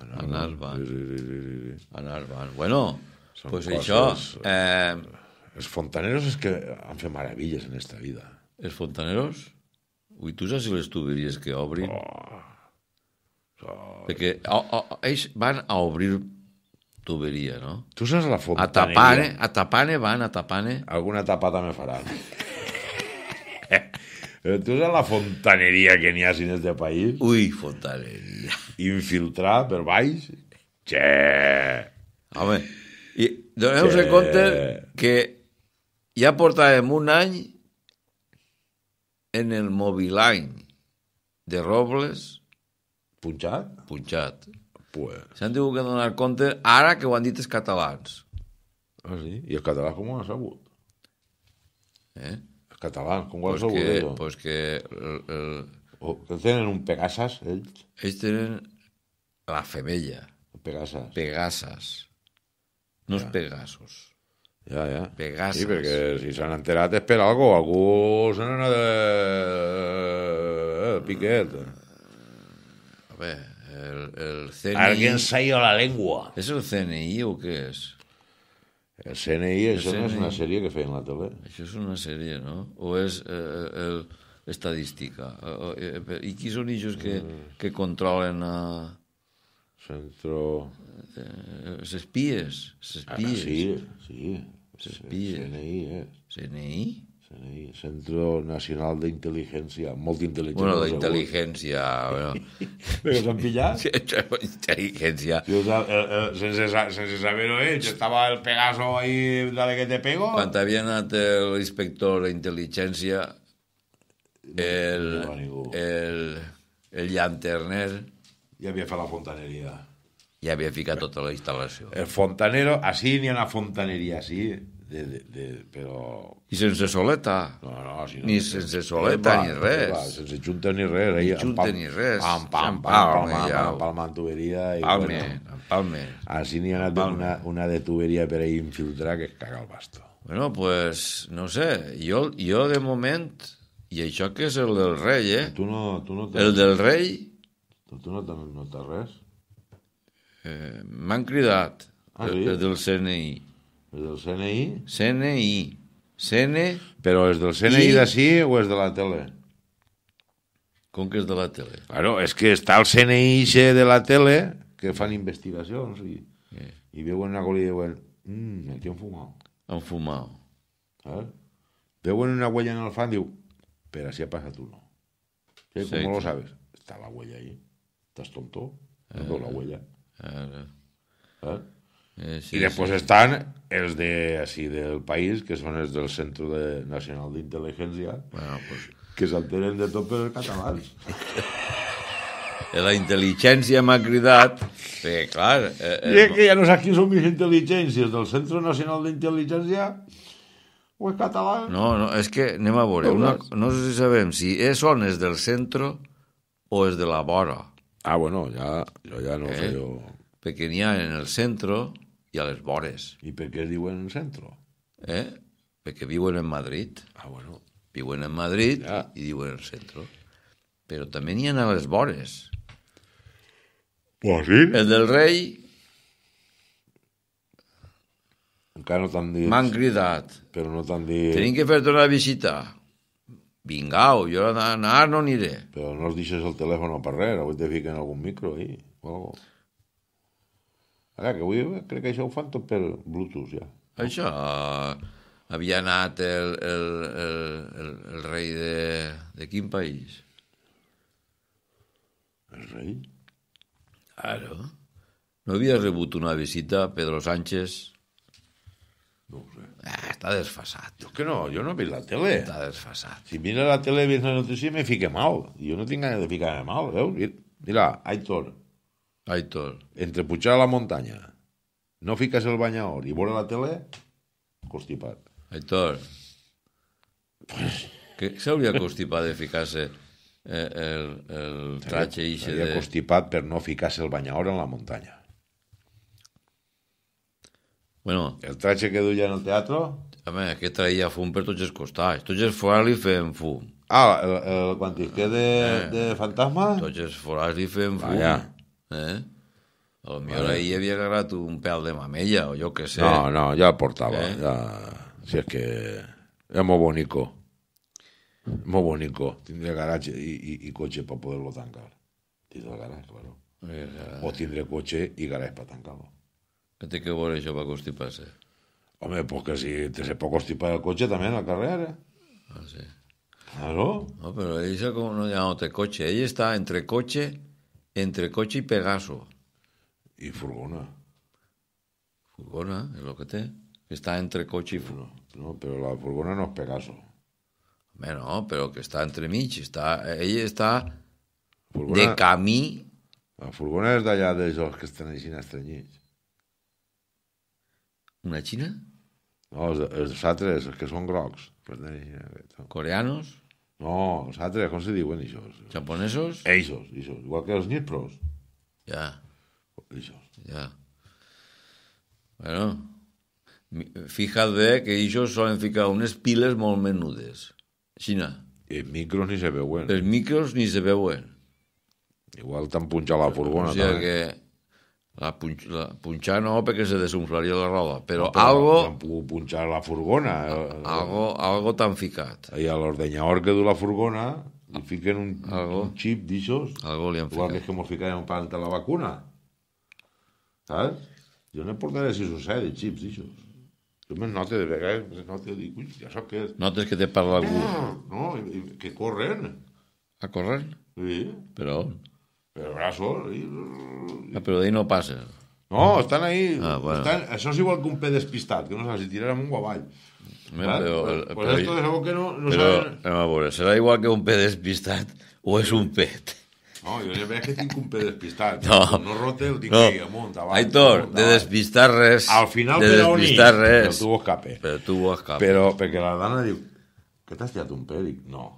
Anar, anar van. Sí, sí, sí, sí, sí. Anar van. Bueno, doncs pues coses... això... Eh... Els fontaneros és que han fet meravilles en esta vida. Els fontaneros? Ui, tu saps les tuberies que obrin? Oh. Oh. Perquè oh, oh, oh, ells van a obrir tuberia, no? Tu saps la fontaneria? A Tapane, a Tapane van, a Tapane. Alguna tapada me faran. Eh, tu saps la fontaneria que n'hi ha en este país? Ui, fontaneria. Infiltrar per baix? Che! Home, i doneu-se compte que ja portàvem un any en el Mobiline de Robles... Punxat? Punxat. Pues... S'han tingut que donar compte ara que ho han dit els catalans. Ah, sí? I els catalans com ho han sabut? Eh? Els catalans, com ho han pues sabut? Que, pues que... El, el... O, tenen un Pegasas, ells? Ells tenen la femella. Pegasas. Pegasas. No ja. els Pegasos. Ja, ja. Vegasses. Sí, perquè si s'han enterat és per algo. Algú se n'ha anat de... Eh, piquet. A veure, el, el CNI... Alguien s'ha ido la lengua. És el CNI o què és? El CNI, el això CNI... no és una sèrie que feien la tele. Això és una sèrie, no? O és eh, el, estadística? Eh, I qui són ells que, mm. que controlen a... Eh, Centro... Les eh, espies. Les espies. Ah, sí, sí. Les espies. CNI, eh? CNI? CNI, Centro Nacional d'Intel·ligència. Molt intel·ligència. Bueno, d'intel·ligència... Bueno. que s'han pillat? Sí, intel·ligència. Sí, o sea, sense, sense saber-ho eh? estava el Pegaso ahí, dale que te pego. Quan havia anat l'inspector d'intel·ligència, el, el, el, el llanterner i havia fet la fontaneria. I havia ficat tota la instal·lació. El fontanero, així n'hi ha una fontaneria, així, de, de, de, però... I sense soleta. No, no, si no ni sense soleta, ni res. Va, sense junta ni res. Ni junta pam, ni res. Pam, pam, pam, pam, pam, pam, tuberia. I palme, bueno, palme. Així n'hi ha una, una de tuberia per a infiltrar que caga el basto. Bueno, pues, no sé, jo, jo de moment, i això que és el del rei, eh? Tu no, tu no tens... El del rei però tu no, també no res? Eh, M'han cridat ah, eh, sí? del CNI. Els del CNI? CNI. CN... Però és del CNI I... d'ací o és de la tele? Com que és de la tele? Claro, és que està el CNI de la tele que fan investigacions i, eh. i veuen una cola i diuen mmm, el tio fumat. Han fumat. Eh? Veuen una huella en el fan i diuen però si ha passat uno. Sí, sí, com lo sabes? Està la huella ahí. Estàs tonto? veu eh, la huella. Eh, ¿Eh? Eh, sí, y después sí, sí. están los de así del país, que son los del Centro de, Nacional de Inteligencia, bueno, pues... que s'entenen de tot per catalans. Eh, la intel·ligència m'ha cridat. Sí, clar. Eh, eh, I que ja no saps qui són mis intel·ligències del Centre Nacional d'Intel·ligència o és català. No, no, és que anem a veure. No, una, no sé si sabem si és on és del centre o és de la vora. Ah, bueno, ja, jo ja no eh? sé Perquè n'hi ha en el centre i a les vores. I per què diuen en el centre? Eh? Perquè viuen en Madrid. Ah, bueno. Viuen en Madrid ja. i diuen el centre. Però també n'hi ha a les vores. Pues sí. El del rei... Encara no t'han dit... M'han cridat. Però no t'han dit... Tenim que fer-te una visita. Vingau, jo a anar no aniré. Però no els deixes el telèfon per res, avui te fiquen algun micro ahí o algo. Ara, que avui crec que això ho fan tot per Bluetooth, ja. Això... Havia anat el, el, el, el, el rei de, de quin país? El rei? Ara. No havia rebut una visita Pedro Sánchez? No ho sé. Ah, està desfasat. Jo que no, jo no veig la tele. Està desfasat. Si mira la tele, veig la notícia, me fique mal. Jo no tinc ganes de ficar mal, veus? Mira, Aitor. Aitor. Entre pujar a la muntanya, no fiques el banyador i veure la tele, constipat. Aitor, pues... Què s'hauria constipat de ficar-se eh, el, el tratge ixe de... S'hauria constipat per no ficar-se el banyador en la muntanya. Bueno... El traje que duia en el teatre? Home, que traia fum per tots els costats. Tots els forats li feien fum. Ah, el, el quantisquer de, eh. de fantasma? Tots els forats li feien fum. Allà. Eh? A lo millor ahir havia agarrat un pèl de mamella, o jo què sé. No, no, ja el portava. Eh? Ja... Si és que... És molt bonico. Molt bonico. Tindré garatge i, i, i cotxe per poder-lo tancar. Tindré garatge, claro. Eh, eh. O tindré cotxe i garatge per tancar-lo. Què té que veure això per constipar-se? Home, perquè si si se pot constipar el cotxe també en la carrera. Ah, sí. Claro. No, ell ella com no llama otro cotxe. Ell està entre cotxe, entre cotxe i Pegaso. I furgona. Furgona, és el que té. Està entre cotxe i furgona. No, però la furgona no és Pegaso. Home, no, però que està entre mig. Està, ell està furgona, de camí. La furgona és d'allà dels que estan així estrenyits. Una xina? No, els, els altres, els que són grocs. Coreanos? No, els altres, com se diuen, això? Japonesos? Eixos, eixos. Igual que els nipros. Ja. Eixos. Ja. Bueno, fíjate que eixos solen ficar unes piles molt menudes. Xina. I micros ni se veuen. Els micros ni se veuen. Igual t'han punxat la furgona. O sigui també. que la, punx, la punxar no, perquè se desunflaria la roda, però, no, però algo... No han pogut punxar la furgona. Eh, eh. Algo, algo t'han ficat. I a l'ordenyador que du la furgona li fiquen un, algo, un xip d'aixòs. Algo li han ficat. Igual que és que mos ficaven un pal de la vacuna. Saps? Jo no portaré si o set de xips d'aixòs. Jo me'n note de vegades, me'n note, dic, ui, sap què és? Notes que te parla algú. No, no, que corren. A ah, corren? Sí. Però on? Pero brazos... I... Ah, pero de no passa. No, estan ahí... Ah, bueno. estan... Això és igual que un pe despistat, que no saps si tirar amunt o avall. Mira, però, però, però, esto de que no, no però, saben... a veure, serà igual que un pe despistat o és un pet? No, jo ja veig que tinc un pe despistat. No, no rote, el tinc no. aquí, amunt, avall. Aitor, amunt, de despistar res... Al final, de però despistar ni, res. Però tu ho escape. Però tu ho escape. Però, perquè la dana diu, que t'has tirat un pe? Dic, no.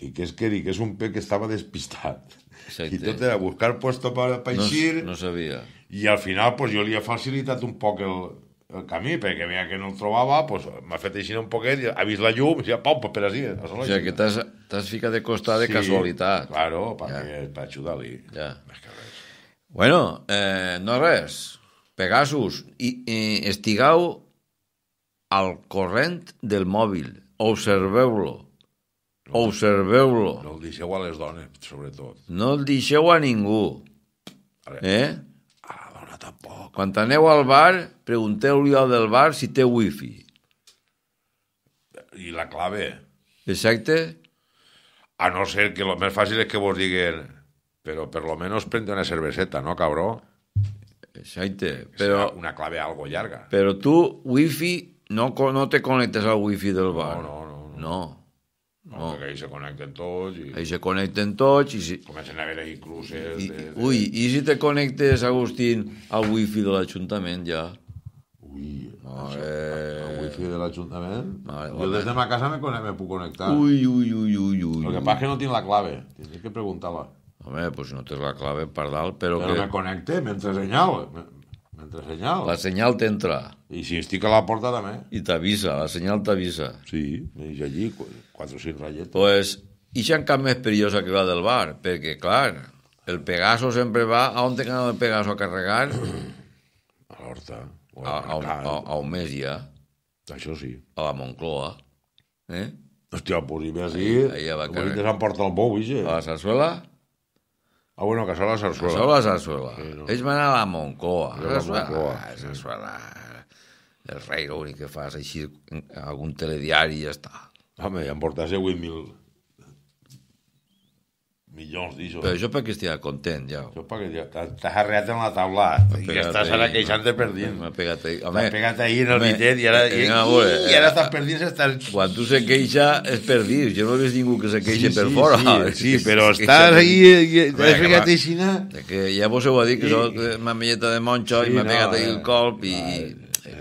Dic, és que dic, és un pe que estava despistat. Exacte. I tot era buscar puesto per, per No, no sabia. I al final pues, jo li he facilitat un poc el, el camí, perquè veia que no el trobava, pues, m'ha fet així un poquet, ha vist la llum, i ja, pau, per així. O sigui, ja, que t'has ficat de costat sí, de casualitat. Sí, Claro, per, ja. per ajudar-li. Ja. Més que res. Bueno, eh, no res. Pegasus, i, i estigueu al corrent del mòbil, observeu-lo, Observeu-lo. No el deixeu a les dones, sobretot. No el deixeu a ningú. A veure, eh? A la dona tampoc. Quan aneu al bar, pregunteu-li al del bar si té wifi. I la clave. Exacte. A no ser que el més fàcil és que vos diguen però per lo menos prende una cerveseta, no, cabró? Exacte, però... Una clave algo llarga. Però tu, wifi, no, no te connectes al wifi del bar. No, no, no. No. no. No, oh. perquè ahir se connecten tots. I... Ahir se connecten tots. I si... Comencen a haver hi cruces. I, de, de... Ui, i si te connectes, Agustín, al wifi de l'Ajuntament, ja? Ui, no, eh... el wifi de l'Ajuntament? No, eh, jo des de ma casa me, conec, me puc connectar. Ui, ui, ui, ui, ui. El que passa és que no tinc la clave, Tens que preguntar-la. Home, doncs no tens la clave per dalt, però... Però que... me connecte mentre senyal. Entre senyal? La senyal t'entra. I si estic a la porta també? I t'avisa, la senyal t'avisa. Sí, i allí quatre o cinc ratlletes. Pues, i això encara més perillosa que la del bar, perquè, clar, el Pegaso sempre va... A on tenen el Pegaso a carregar? A l'Horta. A, a, a, a, a on més hi ha. Això sí. A la Moncloa. Eh? Hòstia, pues hi ve així... Ahir, ahir va carregar. Avui te s'han portat el bou, Vixe. A la Sarsuela? Ah, bueno, Casola de Sarsuela. Casola de Sarsuela. Sí, no. Ells van a la Moncoa. A la Moncloa. Ah, sarsuela. El rei l'únic que fas així algun telediari i ja està. Home, ja em portes 8.000 Millor els disos. Però això perquè estigui content, ja. Això perquè t'has arreat en la taula i estàs ara queixant de perdint. M'ha pegat ahir. M'ha pegat ahir en el mitet i ara, eh, i, eh, i, eh, ara estàs perdint. Estàs... Quan tu se queixa és perdir. Jo no he vist ningú que se queixi sí, per fora. Sí, sí, però estàs ahí i t'has pegat així. Que ja vos heu dit que soc una milleta de monxo i m'ha pegat ahir el colp i...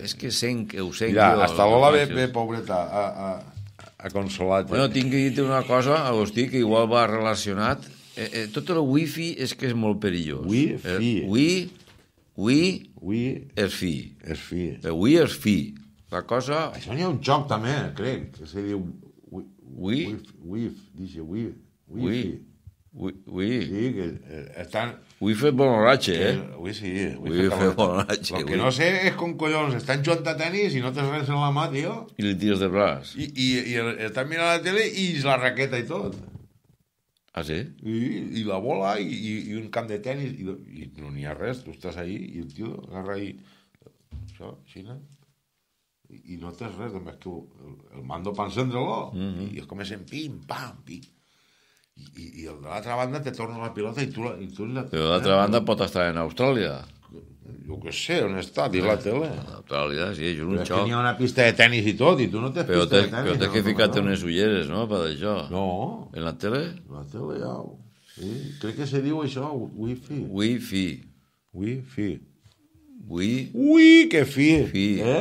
És que sent que ho sent. Mira, hasta l'Ola ve, pobreta, a, ah, a, ah a consolat. Bueno, eh? tinc que dir una cosa, Agustí, que igual va relacionat. Eh, eh, tot el wifi és que és molt perillós. Wi-fi. Eh, wi, wi, wi és fi. És fi. El eh, wi és fi. La cosa... Això n'hi ha un joc també, eh, crec, que se diu... Wi? Wi? Wi, wi, wi, wi. Wi. Wi. wi. wi, que wi Avui fem bon ratxe, eh? Avui sí. Avui, avui fem bon ratxe. El que no sé és com collons, estan jugant a tenis i no tens res en la mà, tio. I li tires de braç. I, i, i estan mirant la tele i la raqueta i tot. Ah, sí? I, i la bola i, i, i un camp de tenis i, i no n'hi ha res, tu estàs ahí i el tio agarra ahí això, Xina, i, i no tens res, només que el, el mando per encendre-lo mm -hmm. i, es comencen pim, pam, pim i, i de l'altra banda te torna la pilota i tu la... I tu la... Però l'altra banda pot estar en Austràlia. Jo què sé, on està, dir la tele. Austràlia, sí, és un però xoc. Però una pista de tennis i tot, i tu no tens però pista de tennis. Però t'has no, que ficar-te no. unes ulleres, no?, per això. No. En la tele? En la tele, ja... Sí, crec que se diu això, wifi. Wifi. Wifi. Wi... Ui, que fi! Fi. Eh?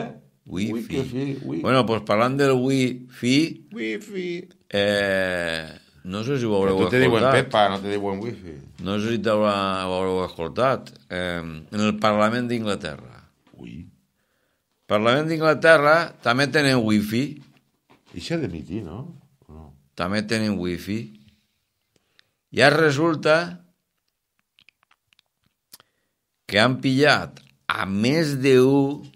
Wifi. Ui, que fi. Ui. Bueno, pues, parlant del wifi... Wifi. Eh no sé si ho haureu escoltat. te diuen Pepa, no te diuen wifi. No sé si ho haureu escoltat. Eh, en el Parlament d'Inglaterra. Ui. Parlament d'Inglaterra també tenen wifi. I s'ha d'emitir, no? no? També tenen wifi. I ara resulta que han pillat a més d'un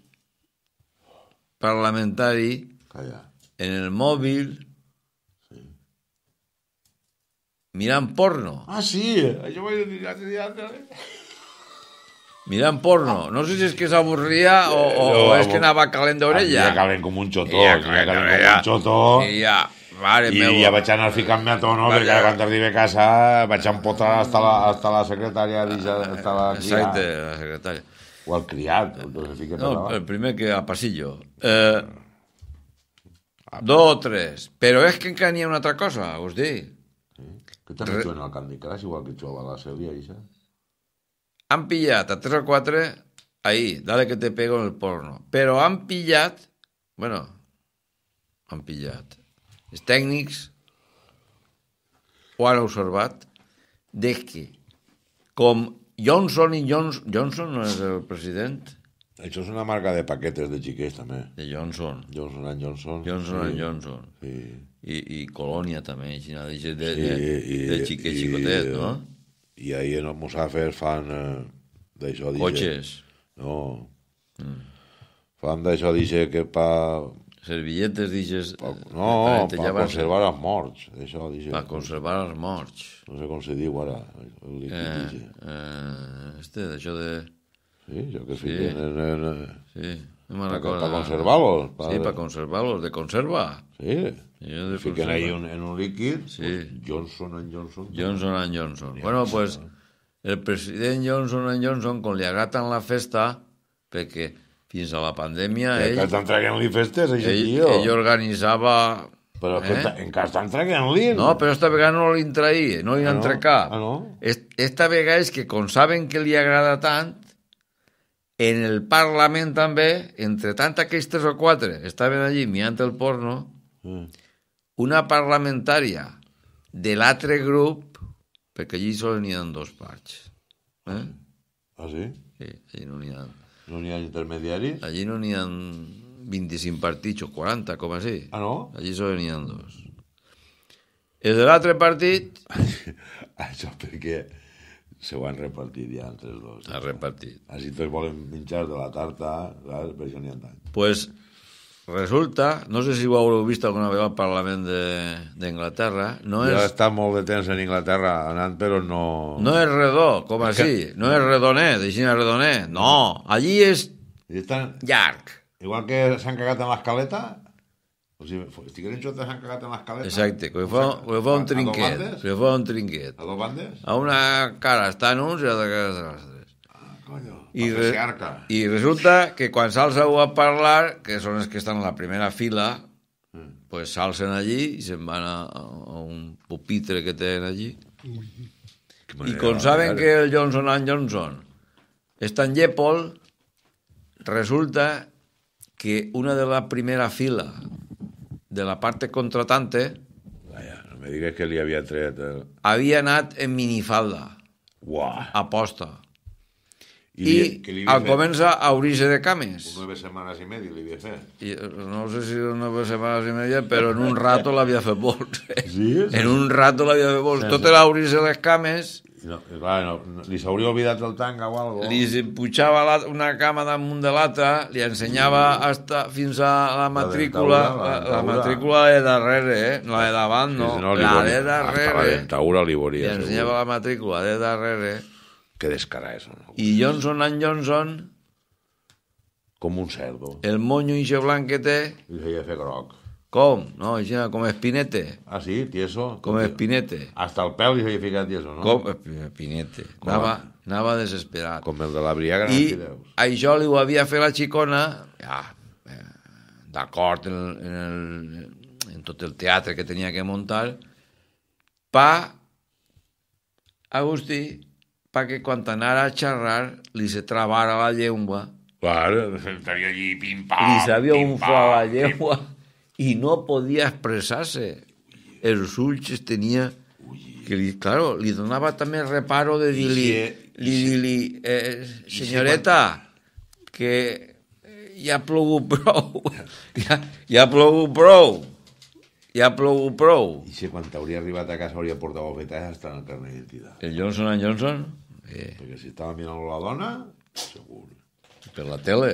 parlamentari Calla. en el mòbil Miran porno. Ah, sí. Yo voy a decir, Miran porno. No sé si es que es aburría o, o, no, o es que nada va calent d'orella. Ya calen como un xotó. ya calen como un Y Ya, vale. Mare I meu. ja vaig anar a me a tono, vale. perquè quan arribi a casa vaig echar hasta la, hasta la secretària, hasta la criada. Exacte, la secretària. O el criat. No, sé si no el primer que a pasillo. Eh, dos o tres. Però és que encara n'hi ha una altra cosa, us dic. Que també Re... juguen al Candy Crush, igual que jugava la Celia, Isa. Han pillat a 3 o 4 ahir, dale que te pego en el porno. Però han pillat... Bueno, han pillat. Els tècnics ho han observat de que com Johnson i Johnson... Johnson no és el president? Això és una marca de paquetes de xiquets, també. De Johnson. Johnson and Johnson. Johnson sí. and Johnson. Sí i, i Colònia també, Xina, de, de, de, sí, i, de xiquet, i, xicotet, i, no? I ahir en el Musafers fan eh, d'això... Cotxes. No. Mm. Fan d'això, dice que pa... Servilletes, dixes... Pa, eh, no, per pa conservar els morts, això, dice. Per conservar els morts. No sé com se diu ara. El eh, eh, este, d'això de... Sí, jo que sí. fiquen en, en eh, sí. No me recordo. Para, conservarlos. Para... Sí, para conservarlos, de conserva. Sí. Sí, de Fiquen ahí un, en un líquido. Sí. Pues Johnson Johnson. Johnson Johnson. Bueno, pues el president Johnson Johnson, quan li agaten la festa, perquè fins a la pandèmia... Que ell, estan traient-li festes, això ell, tio. Ell organitzava... Però eh? encara estan traient-li. No? no, però esta vegada no l'intraïa, eh, no li n'han ah, ah, no? trecat. Ah, no? Esta vegada és que, com saben que li agrada tant, en el Parlament també, entre tant aquells tres o quatre estaven allí mirant el porno, mm. una parlamentària de l'altre grup, perquè allí sols n'hi ha dos parts. Eh? Ah, sí? Sí, allí no n'hi ha... No n'hi ha intermediaris? Allí no n'hi ha 25 partits o 40, com així. Ah, no? Allí sols n'hi ha dos. El de l'altre partit... Això perquè se ho han repartit ja entre els dos. S'ha repartit. Així tots volen menjar de la tarta, clar, per això n'hi ha tant. Doncs pues, resulta, no sé si ho haureu vist alguna vegada al Parlament d'Anglaterra, no ja és... Ja està molt de temps en Anglaterra anant, però no... No és redó, com així, que... no és redoner, deixin a redoner, no, allí és estan... llarg. Igual que s'han cagat en l'escaleta, o sigui, els tigrinxos han cagat en les caletes. Exacte, que ho fa, ho fa un trinquet. Que ho fa un trinquet. A dos bandes? A una cara estan uns i a l'altra estan uns. Ah, coño. I, re, I resulta que quan s'alça a parlar, que són els que estan a la primera fila, mm. pues s'alcen allí i se'n van a, a un pupitre que tenen allí. I com saben que el Johnson and Johnson és tan llepol, resulta que una de la primera fila de la parte contratante... Vaya, no me digues que li havia tret... El... Havia anat en minifalda. Uah. Aposta. I, I al comença a Orise de Cames. Nueve setmanes i media li havia eh? fet. I, no sé si nueve setmanes i media, però en un rato l'havia fet vols. Eh? Sí, sí. En un rato l'havia fet vols. Sí, sí. Tot era Orise de Cames. No, clar, no, li s'hauria oblidat el tanga o alguna Li pujava la, una cama damunt de l'altra, li ensenyava sí. Mm. hasta, fins a la matrícula. La, la, la, matrícula de darrere, eh? La de davant, no. Sí, no la de darrere. Hasta la dentadura li volia. Li ensenyava segur. la matrícula de darrere que descarà és. I Johnson and Johnson... Com un cerdo. El monyo i blanc que té... I feia fer groc. Com? No, ja, com espinete. Ah, sí? Tieso? Com espinete. Hasta el pèl li feia ficar tieso, no? Com espinete. Com anava, a... anava desesperat. Com el de la Briaga. I això li ho havia fet la xicona, ja, eh, d'acord en, en, el, en tot el teatre que tenia que muntar, pa, Agustí, para que cuantanara a charrar, le se trabara la lengua. Claro, estaría allí, pim, pam, Y sabía un la lengua y no podía expresarse. El Sulches tenía... Que, claro, le donaba también reparo de dili, e, li, eh, que eh, ya plou pro ya, ya plou Ja plou prou. I si quan t'hauria arribat a casa hauria portat bofetada hasta en el carnet d'identitat. El Johnson and Johnson? Sí. Perquè si estava mirant la dona, segur. Per la tele.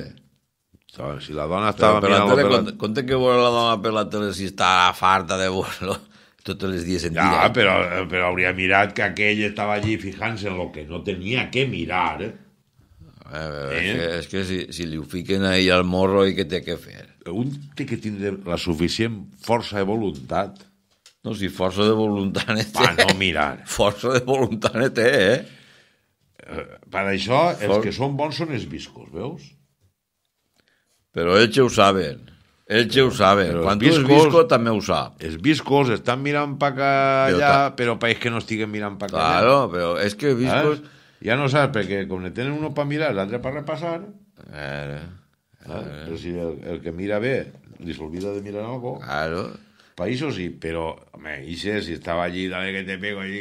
Si la dona estava per mirant... La tele, per la... Compte que veure la dona per la tele si està farta de veure-lo totes les dies en dia. Ja, eh? però, però hauria mirat que aquell estava allí fijant-se en el que no tenia que mirar. Eh? Eh? És, que, és que si, si li ho fiquen a al morro i què té que fer? un té que tindre la suficient força de voluntat. No, si força de voluntat ne té. Va, no, mirar. Força de voluntat ne té, eh? eh? Per això els For... que són bons són els viscos, veus? Però ells ja ho saben. Ells ja ho saben. Però Quan tu és visco també ho sap. Els viscos estan mirant pa allà, però país que no estiguen mirant pa allà. Claro, però és que eh? viscos... Ja no saps, perquè com ne tenen uno per mirar, l'altre per repassar... Eh... Eh? Pero si el, el, que mira bé li s'olvida de mirar algo. Claro. Països sí, però, home, Ixe, si estava allí, dale que te pego allí,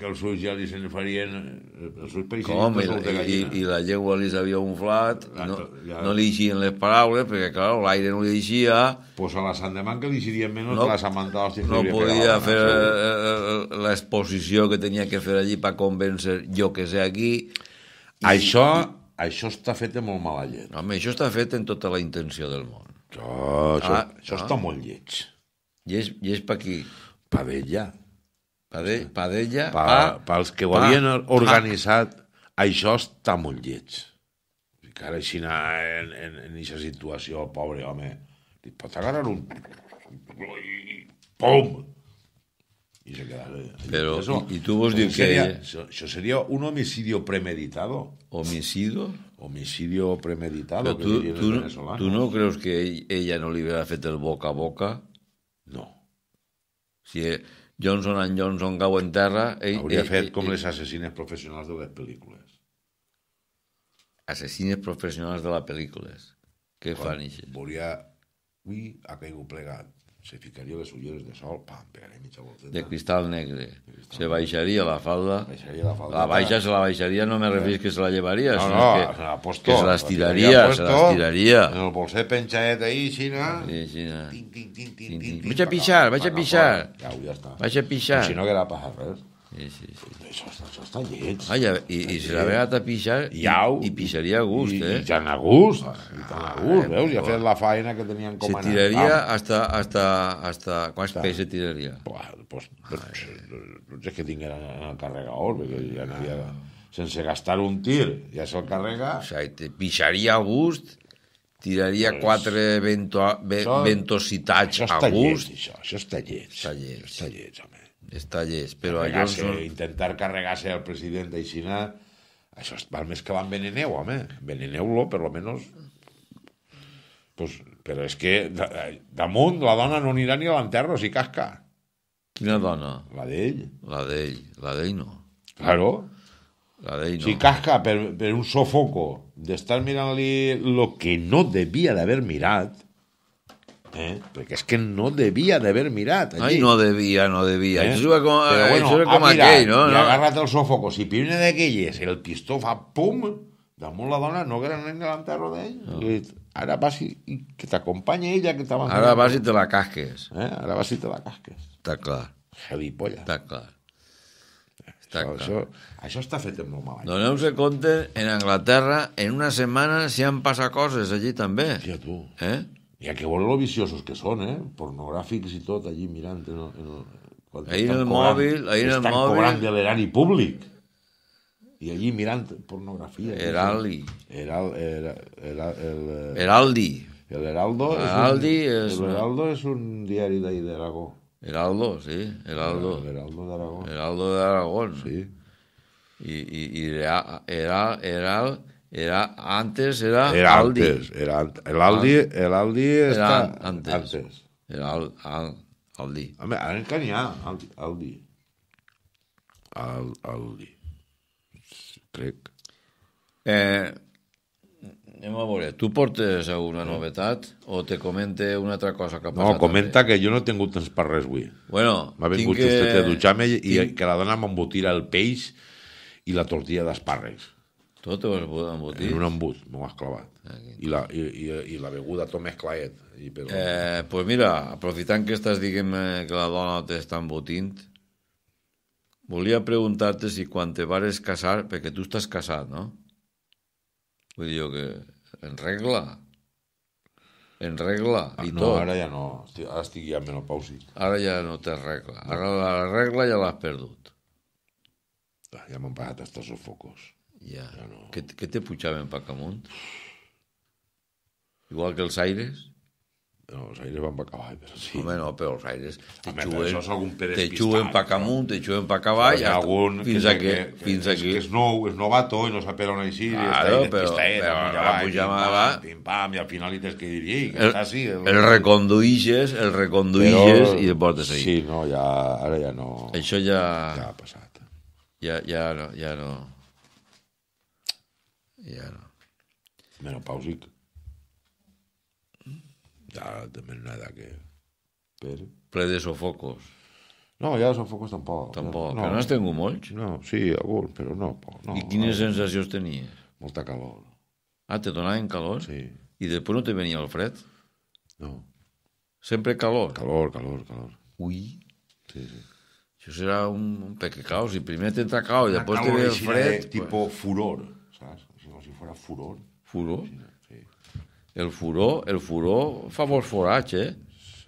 que els ulls ja li se'n farien... Eh, els ulls païsins... Com, i, i, i, i la llengua li s'havia unflat, no, ja. no eixien les paraules, perquè, clar, l'aire no li Doncs Pues a la Sant Demà que eixirien menys no, que la Samantha Si No podia pegar, fer eh, eh, l'exposició que tenia que fer allí per convèncer jo que sé aquí... I, això això està fet amb molt mala llet. Home, això està fet en tota la intenció del món. Oh, això, ah, això ah. està molt lleig. Lleig, lleig per qui? Per Pade, padella, pa, pa, Pels que ho pa, havien organitzat, pa. això està molt lleig. Que ara així, en, en, en aquesta situació, pobre home, li pot agarrar un... pum! Y Pero, ¿y, tú vos dices que sería, sería un homicidio premeditado. ¿Homicidio? Homicidio premeditado. tú, no crees que ella no le hubiera hecho el boca a boca? No. Si eh, Johnson and Johnson gau en terra... Eh, Habría hecho eh, como los profesionales de las películas. ¿Asesinos profesionales de las películas? ¿Qué fan, ha caído se ficaria les ulleres de sol, pam, pegaria mitja volteta. De cristal negre. De cristal se baixaria la falda. Baixaria la falda. La baixa se la baixaria, no me eh. refereix que se la llevaria, no, sinó no, que, se la posto. que se l'estiraria, se l'estiraria. En el bolset penjaet ahí, xina. Sí, xina. Tinc, tinc, tinc, tinc, tinc. vaig a pixar, vaig a pixar. Ja, ja està. Vaig a pixar. Si no queda passar res. Sí, sí, sí. Això està, això està lleig. Ah, i, i, i si l'haver anat a pixar, i, au, i pixaria a gust, i, eh? I ja n'ha gust, i ah, tant a gust, eh, veus? Ja ha fet la faena que tenien com a... Se tiraria hasta, hasta, hasta... Quants peix se tiraria? pues, doncs doncs, doncs, doncs és que tingueren en el carregador, perquè ja Ah. Sense gastar un tir, ja se'l carrega... O sigui, pixaria a gust tiraria pues, doncs quatre vento, ve, això, ventositats això a gust. això, això està llet. Està llet, Està home està llest, però allò... Són... Intentar carregar-se al president d'Aixina, això és, val més que veneneu, home. Enveneneu-lo, per lo menos... Pues, però és que eh, damunt la dona no anirà ni a l'enterro si casca. Quina dona? La d'ell. La d'ell. La d'ell no. Claro. La d'ell no. Si casca per, per un sofoco d'estar mirant-li lo que no devia d'haver mirat, Eh? Perquè és que no devia d'haver mirat allí. Ai, no devia, no devia. Eh? Això era com, Però bueno, això era com mirat, aquell, no? no? agarra't el sofocos i primer d'aquelles el pistó fa pum, damunt la dona no gran nen de l'enterro d'ell. No. I ara vas i que t'acompanya ella que Ara vas i te la casques. Eh? Ara vas i te la casques. Està clar. Javi polla. Està clar. Està això, clar. Això, això està fet amb molt mal eh? Doneu-se compte, en Anglaterra, en una setmana s'hi han passat coses allí també. Hòstia, tu. Eh? Hi que veure lo viciosos que són, eh? Pornogràfics i tot, allí mirant en eh, el, en el, quan ahir el cobrant, mòbil... Ahir el mòbil... cobrant de l'erari públic. I allí mirant pornografia. Heraldi. Heral, era, era, el, eh, Heraldi. El Heraldo, Heraldi és un, és... El Heraldo és un diari d'ahir d'Aragó. Heraldo, sí, Heraldo. Heraldo d'Aragó. Heraldo d'Aragó. Sí. I, i, i era, era, era, era antes, era, era Aldi. Antes, era l'Aldi l'Aldi està antes. antes. Era al, al, Aldi. Home, ara encara n'hi ha, Aldi. Aldi. Al, Aldi. Crec. Eh, anem a veure, tu portes alguna novetat o te comente una altra cosa que ha passat? No, comenta també? que jo no he tingut temps per res avui. Bueno, M'ha vingut que... a dutxar-me i tinc... que la dona m'embotira el peix i la tortilla d'espàrrecs. Tot ho has embotit? En un embut, m'ho has clavat. Ah, I la, i, i, i la beguda tot més claet. I però... eh, pues mira, aprofitant que estàs diguem que la dona t'està embotint, volia preguntar-te si quan te vares casar, perquè tu estàs casat, no? Vull dir que en regla, en regla ah, i no, tot. ara ja no, ara estic ja menopàusic. Ara ja no té regla, ara la regla ja l'has perdut. Ah, ja m'han pagat estos sofocos. Ja. no. que, que te pujaven pa camunt? Igual que els aires? No, els aires van pa cavall, però sí. Home, no, però els aires te Home, juguen, te juguen pa camunt, te juguen pa cavall, ja, algun fins, que, a que, que, fins que, aquí. Que és nou, és novato i no sap per on així. Claro, i està, però, està, però, però la pujama Pim, pam, i al final hi tens que dir, ei, que el, està així. Eh? El, el reconduïges, el reconduïges però, i el portes ahí. Sí, no, ja, ara ja no... Això ja... Ja ha passat. Ja, ja, no, ja no... Ja. Menopáusic. Ja también nada que... Per... Ple de sofocos. No, ja de sofocos tampoc. Tampoc. No, però no has tingut molts? No, sí, alguns, però no. no I quines no. sensacions tenies? Molta calor. Ah, te donaven calor? Sí. I després no te venia el fred? No. Sempre calor? Calor, calor, calor. Ui. Sí, sí. Això serà un, un pequecau. Si primer t'entra calor i després te ve el fred... Pues... Tipo furor farà furor. Furor? Sí. El furor, el furor fa molt forats, eh?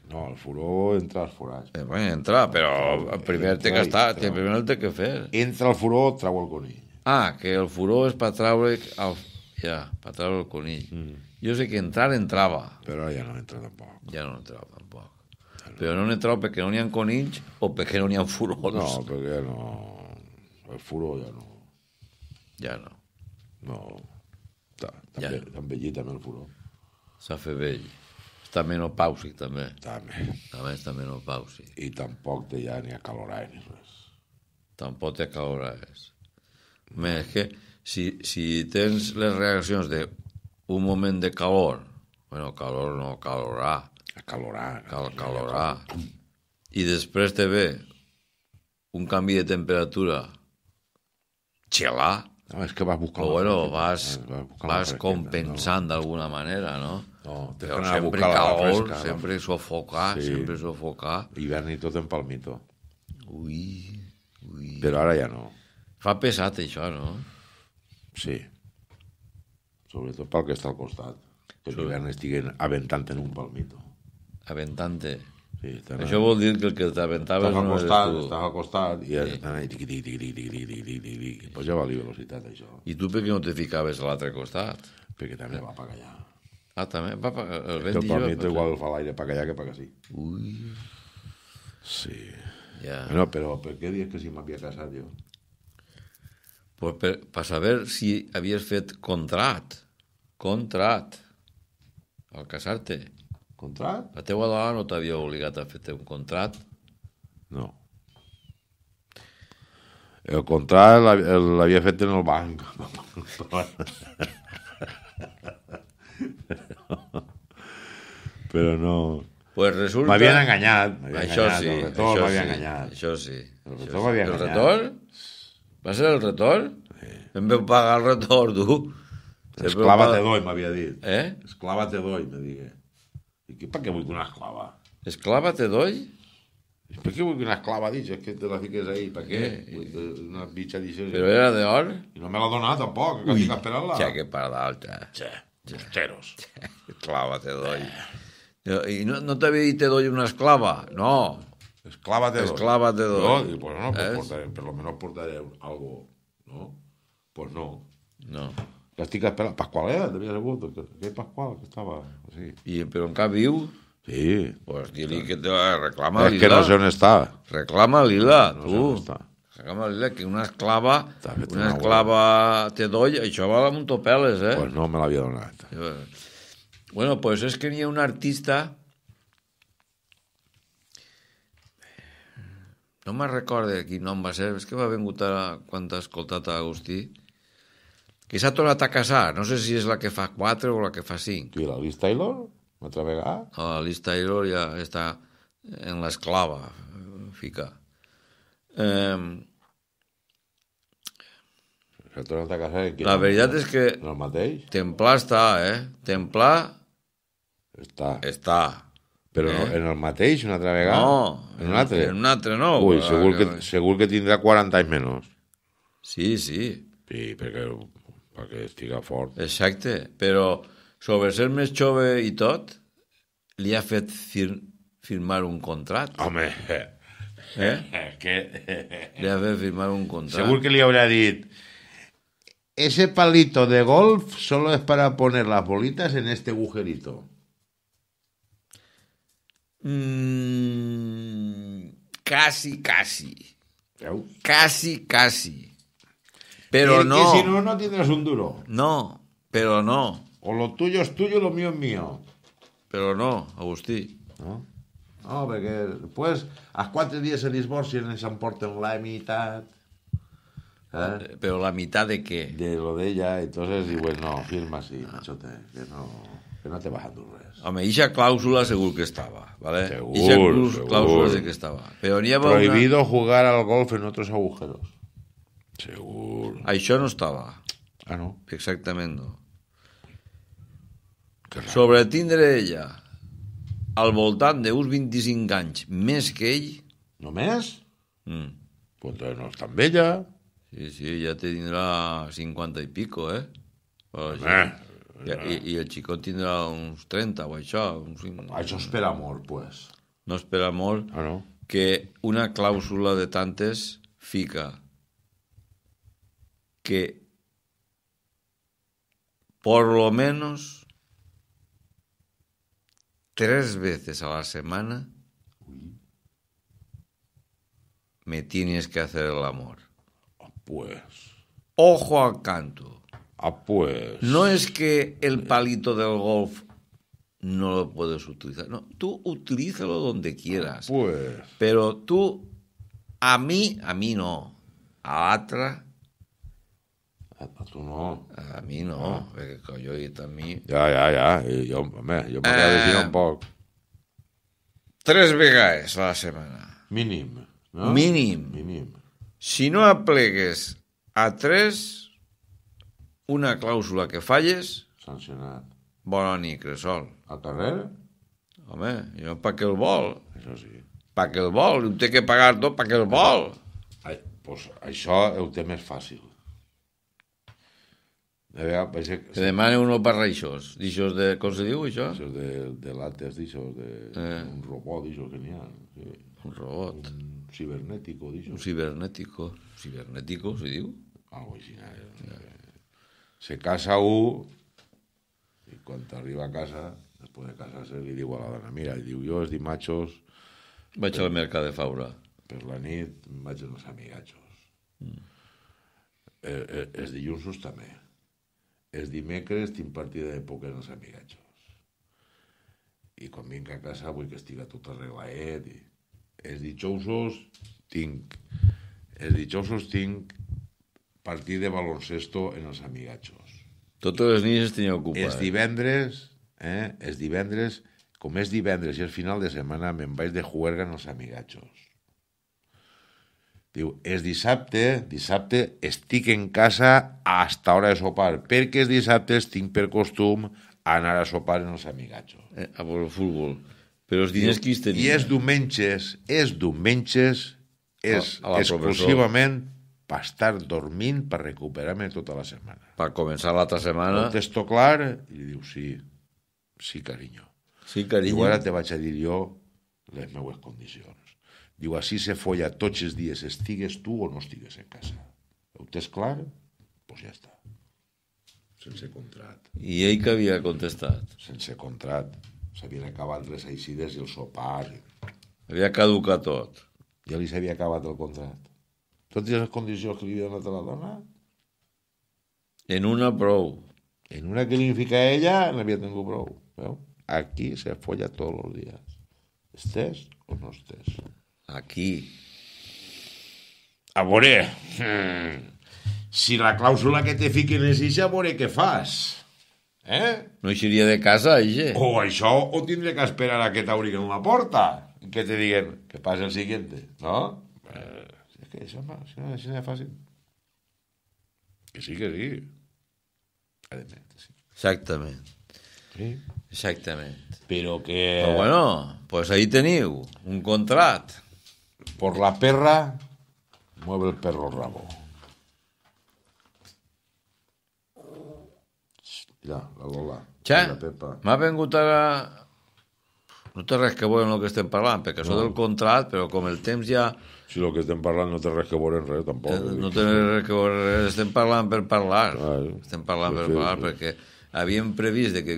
No, el furó entra als forats. Eh, bueno, entra, però primer entra té que estar, té, primer el té que fer. Entra el furó, trau el conill. Ah, que el furó és per traure el, ja, per traure el conill. Mm. Jo sé que entrar entrava. Però ja no entra tampoc. Ja no entrava tampoc. Ja no. Però no entra perquè no n'hi ha conills o perquè no n'hi ha furons. No, perquè no... El furó ja no. Ja no. No ja. ja. envellit també el furó. S'ha fet vell. Està menopàusic, també. També. També està menopàusic. I tampoc té ja ni acalorar ni res. Tampoc té acalorades. Més que si, si tens les reaccions de un moment de calor, bueno, calor no, calorà. Calorà. Cal, calorà. I després te ve un canvi de temperatura xelà, no, és que vas buscar... Però bueno, vas, eh, vas, vas compensant no? d'alguna manera, no? No, tens a buscar sempre calor, fresca, sempre no? sofocar, sí. sempre sofocar. Hivern i tot en palmito. Ui, ui. Però ara ja no. Fa pesat això, no? Sí. Sobretot pel que està al costat. Que l'hivern estiguen aventant en un palmito. Aventante. Sí, estava... Això vol dir que el que t'aventaves no eres tu. Estava al costat, i al costat. i tiqui, tiqui, tiqui, tiqui, tiqui, tiqui, tiqui. Pujava la velocitat, això. I tu per què no te ficaves a l'altre costat? Perquè també va pagar allà. Ah, també? Va pagar el vent i jo? mi permit eh, igual fa l'aire pagar allà que pagar sí. Ui. Sí. Ja. No, però per què dius que si m'havia casat jo? Pues per, per saber si havies fet contrat. Contrat. Al casar-te. Contrat? La teua dona no t'havia obligat a fer-te un contrat? No. El contrat l'havia fet en el banc. Però no... Pues resulta... M'havien enganyat. Això enganyat, sí. El retorn m'havia sí, enganyat. Això sí. El retorn m'havia enganyat. El retorn? Va ser el retorn? Sí. Em veu pagar el retorn, tu. Esclava te doi, m'havia dit. Eh? Esclava te doi, m'havia dit. Per què vull que una esclava? Esclava te doy? Per què vull que una esclava dic? És que te la fiques ahí. Per què? Eh, eh. Una bitxa d'això. Però era de or? I no me l'ha donat, tampoc. Que Ui, estic esperant-la. Ja, que per d'altra. Ja, costeros. Ja, esclava te doy. Eh. I no, no t'havia dit te doy una esclava? No. Esclava te doy. Esclava te doy. No, dic, pues no, pues eh? portaré, per lo menos portaré algo, no? Pues no. No que estic esperant. Pasqualet, eh? devia ser hagut, aquell Pasqual que estava... Sí. I, però encara viu? Sí. Pues dir-li que te reclama És que no sé on està. Reclama-li-la, no, no Sé on està. reclama li que una esclava, una esclava té doll, això va a un eh? Pues no me l'havia donat. Eh, bueno, pues és que n'hi ha un artista... No me'n recorde quin nom va ser, és que m'ha vingut ara quan t'ha escoltat a Agustí, que s'ha tornat a casar. No sé si és la que fa 4 o la que fa 5. I la Liz Taylor? Una altra vegada? La Liz Taylor ja està en l'esclava, fica. Eh, s'ha tornat a casar... La veritat és que... No el mateix? Templar està, eh? Templar... Està. Està. Però eh? en el mateix, una altra vegada? No. En un altre? En un altre no. Ui, segur que, segur que tindrà 40 anys menys. Sí, sí. Sí, perquè Exacto, estiga sobre ser chove y Todd le hace ha hecho firmar un contrato Hombre. eh? ha firmar un contrato Seguro que le habrá dicho ese palito de golf solo es para poner las bolitas en este agujerito. Mm, casi, casi. Casi, casi. Pero no. Si si no, no tienes un duro. No, pero no. O lo tuyo es tuyo, lo mío es mío. Pero no, Agustí. No? No, porque después, a cuatro días en Lisboa si San Porto la mitad. ¿eh? Ah, ¿Pero la mitad de qué? De lo de ella. entonces y bueno, firma así, machote, que no, que no te vas a durar. Me Home, ixa clàusula seguro que estaba. ¿vale? seguro. ixa clàusula segur. que estaba. Però Prohibido jugar al golf en otros agujeros. Segur. Això no estava. Ah, no? Exactament no. Sobre tindre ella, al voltant d'uns 25 anys, més que ell... Només? Mm. Pues no és tan vella. Sí, sí, ja te tindrà 50 i pico, eh? Però Home, ja, i, I el xicó tindrà uns 30 o això. Uns... Ah, això espera molt, pues. No espera molt ah, no? que una clàusula de tantes fica que por lo menos tres veces a la semana me tienes que hacer el amor. Ah, pues. Ojo al canto. Ah, pues. No es que el palito del golf no lo puedes utilizar. No, tú utilízalo donde quieras. Ah, pues. Pero tú, a mí, a mí no. A Atra A eh, tu no. A mi no, ah. perquè colloi, a mi... Ja, ja, ja, I jo, home, jo m'he de dir un eh, poc. Tres vegades a la setmana. Mínim, no? Mínim. Mínim. Si no aplegues a tres, una clàusula que falles... Sancionat. Bona nit, Cresol. A carrer? Home, jo pa que el vol. Això sí. Pa que el vol, ho té que pagar tot pa que el vol. Ai, pues això ho té més fàcil. A veure, vaja... Que demana un per reixos. Dixos de... Com se diu, això? Dixos de, de lates, dixos de... Eh. Un robot, dixos que n'hi ha. Sí. Un robot. Un cibernètico, dixos. Un cibernètico. Cibernètico, se diu? Algo així. Ja. Eh? Se casa un i quan arriba a casa, després de casar-se, li diu a la dona, mira, diu, jo els dimachos... Vaig per, al mercat de Faura. Per la nit vaig als amigatxos. Mm. Eh, eh, els dilluns també els dimecres tinc partida de pòquer els amigatxos. I quan vinc a casa vull que estiga tot arreglaet. I... Els dijousos tinc... Els dijousos tinc partit de baloncesto en els amigatxos. Totes les nits tenia ocupat. Els eh? divendres, eh? Els divendres, com és divendres i és final de setmana, me'n vaig de juerga en els amigatxos. Diu, és dissabte, dissabte estic en casa hasta hora de sopar, perquè és dissabte tinc per costum anar a sopar en els amigatxos. Eh, a veure el futbol. Però els diners que els tenia? I és diumenges, és diumenges, és a, a exclusivament per estar dormint, per recuperar-me tota la setmana. Per començar l'altra setmana... Ho testo clar i diu, sí, sí, carinyo. Sí, carinyo. I ara te vaig a dir jo les meues condicions. Diu, així se folla tots els dies, estigues tu o no estigues a casa. Ho tens clar? Doncs pues ja està. Sense contrat. I ell que havia contestat? Sense contrat. S'havien acabat les eixides i el sopar. Havia caducat tot. Ja li s'havia acabat el contrat. Totes les condicions que li havia donat a la dona... En una prou. En una que li fica ella n'havia tingut prou. Veu? Aquí se folla tots els dies. Estes o no estes? Aquí. A veure... Hmm, si la clàusula que te fiquen és ixa, a veure què fas. Eh? No eixiria de casa, eixe. O això, o tindré que esperar a que t'obriguen la porta i que te diguen que passa el següent, no? Eh, és que això, això, això no és fàcil. Que sí, que sí. Además, sí. Exactament. Sí. Exactament. Però que... Però bueno, pues ahí teniu un contrat. Por la perra mueve el perro rabo. Ya, la Lola. me Más bien a No te res que en lo que estén parlant, Porque eso del contrat, pero con el temps ya... Si lo que estén parlant no te res que en res, tampoc. Eh, no te res que veure res, estén parlant per parlar. estén eh. Estem parlant porque per eh. que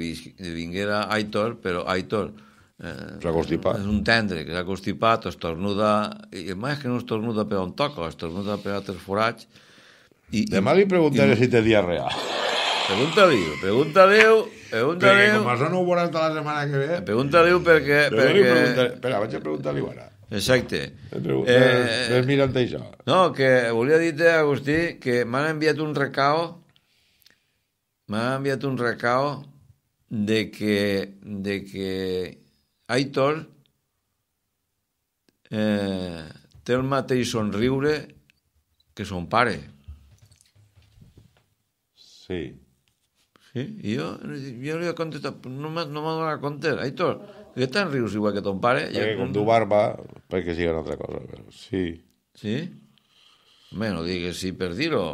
viniera Aitor, pero Aitor Eh, s'ha constipat. És un tendre que s'ha constipat, estornuda, i més que no estornuda per on toca, estornuda per altres forats. I, Demà li preguntaré i, si té diarrea. Pregunta-li, pregunta-li, pregunta-li... Perquè com això no ho veuràs la setmana que ve... Pregunta-li perquè... perquè... Espera, vaig a preguntar-li ara. Exacte. Eh, eh, mirant això. No, que volia dir-te, Agustí, que m'han enviat un recao m'han enviat un recao de que, de que Aitor eh, té el mateix somriure que son pare. Sí. Sí? I jo, jo li he contestat, no m'ha no donat compte, Aitor, que te'n rius igual que ton pare. Perquè ja, com tu barba, perquè sigui una altra cosa, però sí. Sí? Home, no digues sí per dir-ho.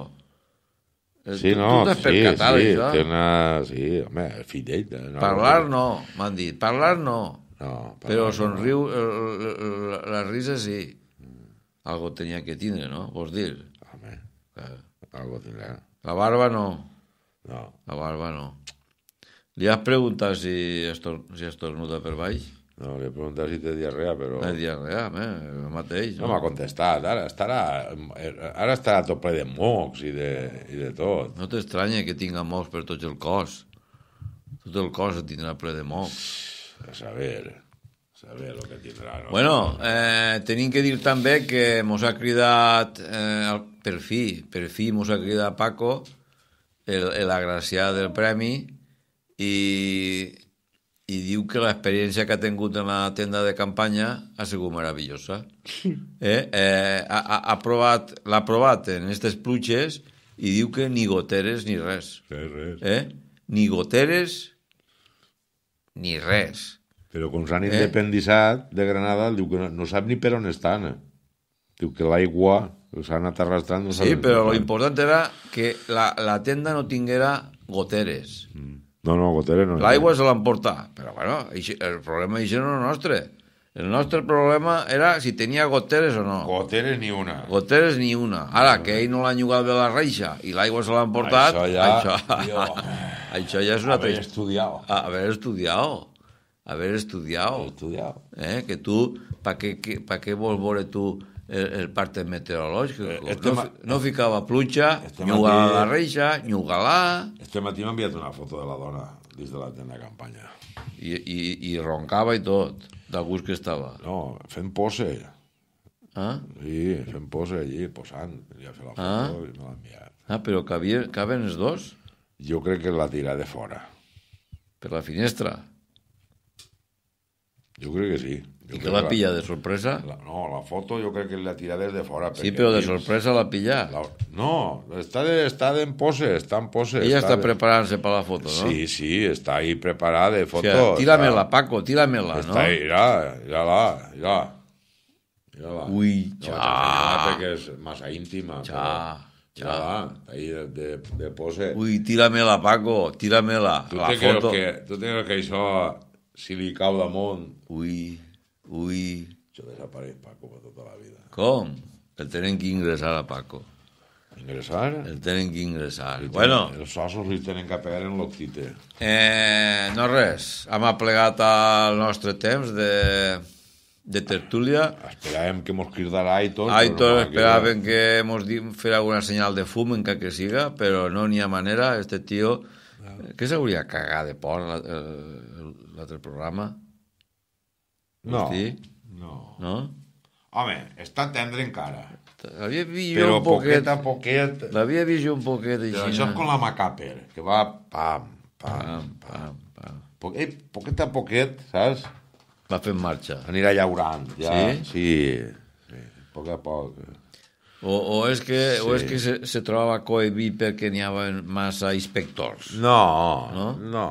Eh, sí, no, sí, sí, això? té una... Sí, home, fill d'ell. Eh, no, parlar no, m'han dit, parlar no. No, per però somriu, no. Eh, eh, eh, la, la risa sí. Mm. Algo tenia que tindre, no? Vols dir? Home, que... algo tindrà. La barba no. No. La barba no. Li has preguntat si, tor si tornuda per baix? No, li he preguntat si té diarrea, però... Té diarrea, home, el mateix. No, no m'ha contestat. Ara estarà, ara estarà tot ple de mocs i de, i de tot. No t'estranya que tinga mocs per tot el cos. Tot el cos tindrà ple de mocs. A saber, a saber el que tindrà. No? Bueno, eh, tenim que dir també que mos ha cridat, eh, per fi, per fi mos ha cridat Paco, l'agraciat del premi, i, i diu que l'experiència que ha tingut en la tenda de campanya ha sigut meravellosa. Eh? Eh, ha, ha provat, l'ha provat en aquestes pluges i diu que ni goteres ni res. Res, res. Eh? Ni goteres ni res. Però com s'han eh? independitzat de Granada, diu que no, no sap ni per on estan. Eh? Diu que l'aigua s'han anat arrastrant... No sí, però lo important era que la, la tenda no tinguera goteres. Mm. No, no, goteres no. L'aigua se l'emportà, però bueno, el problema d'això no és nostre. El nostre problema era si tenia goteres o no. Goteres ni una. Goteres ni una. Ara, que ell no l'ha llogat de la reixa i l'aigua se l'ha emportat... Això ja... Això... Això ja és una altra... Haber estudiado. Haber estudiado. Haber estudiado. Haber estudiado. Eh? Que tu, pa què, pa què vols veure tu el, el parte meteorològic? Eh, este no, no ficava pluja, ni llogava matí, la reixa, llogalà... Este matí m'ha enviat una foto de la dona dins de la tenda de campanya. I, i, i roncava i tot, del gust que estava. No, fent pose. Ah? Sí, fent pose allí, posant. Ja la foto ah? i me l'ha enviat. Ah, però cabien, caben els dos? Jo crec que la tiraré fora. Per la finestra? Jo crec que sí. Jo I que la pilla de sorpresa? La, no, la foto jo crec que la tira des de fora. Sí, però de sorpresa la pilla. La, no, està, de, està en pose, està en pose. Ella està, està de... preparant-se per la foto, no? Sí, sí, està ahí preparada de foto. O sigui, tira-me-la, Paco, tira-me-la, no? Està ahí, ja, ja la, ja la. Ja la. Ui, ja. No, perquè és massa íntima. Ja. Però... Ja, va, ah. ahí de, de pose. Ui, tira-me-la, Paco, tira-me-la. Tu, la te foto. Que, tu te creus que això, si li cau damunt... Ui, ui... Això desapareix, Paco, per tota la vida. Com? El tenen que ingressar a Paco. Ingressar? El tenen que ingressar. tenen, bueno... Els ossos li tenen que pegar en l'octite. Eh, no res, hem aplegat al nostre temps de de tertulia. Esperàvem que mos cridarà Aitor. Aitor, no, esperàvem que... que mos fer alguna senyal de fum, encara que siga, però no n'hi ha manera. Este tio... Claro. Què s'hauria cagar de por eh, l'altre programa? No. Hosti? No. No? Home, està tendre encara. L'havia vist jo Però un poquet... Però poquet a poquet... L'havia vist jo un poquet així. Però això és com la Macaper, que va pam, pam, pam. pam, pam. Poquet, poquet a poquet, saps? Va fent marxa. Anirà llaurant, ja. Sí? Sí. sí. A poc a poc. O, o és que, sí. o és que se, se trobava cohibit perquè n'hi havia massa inspectors? No, no, no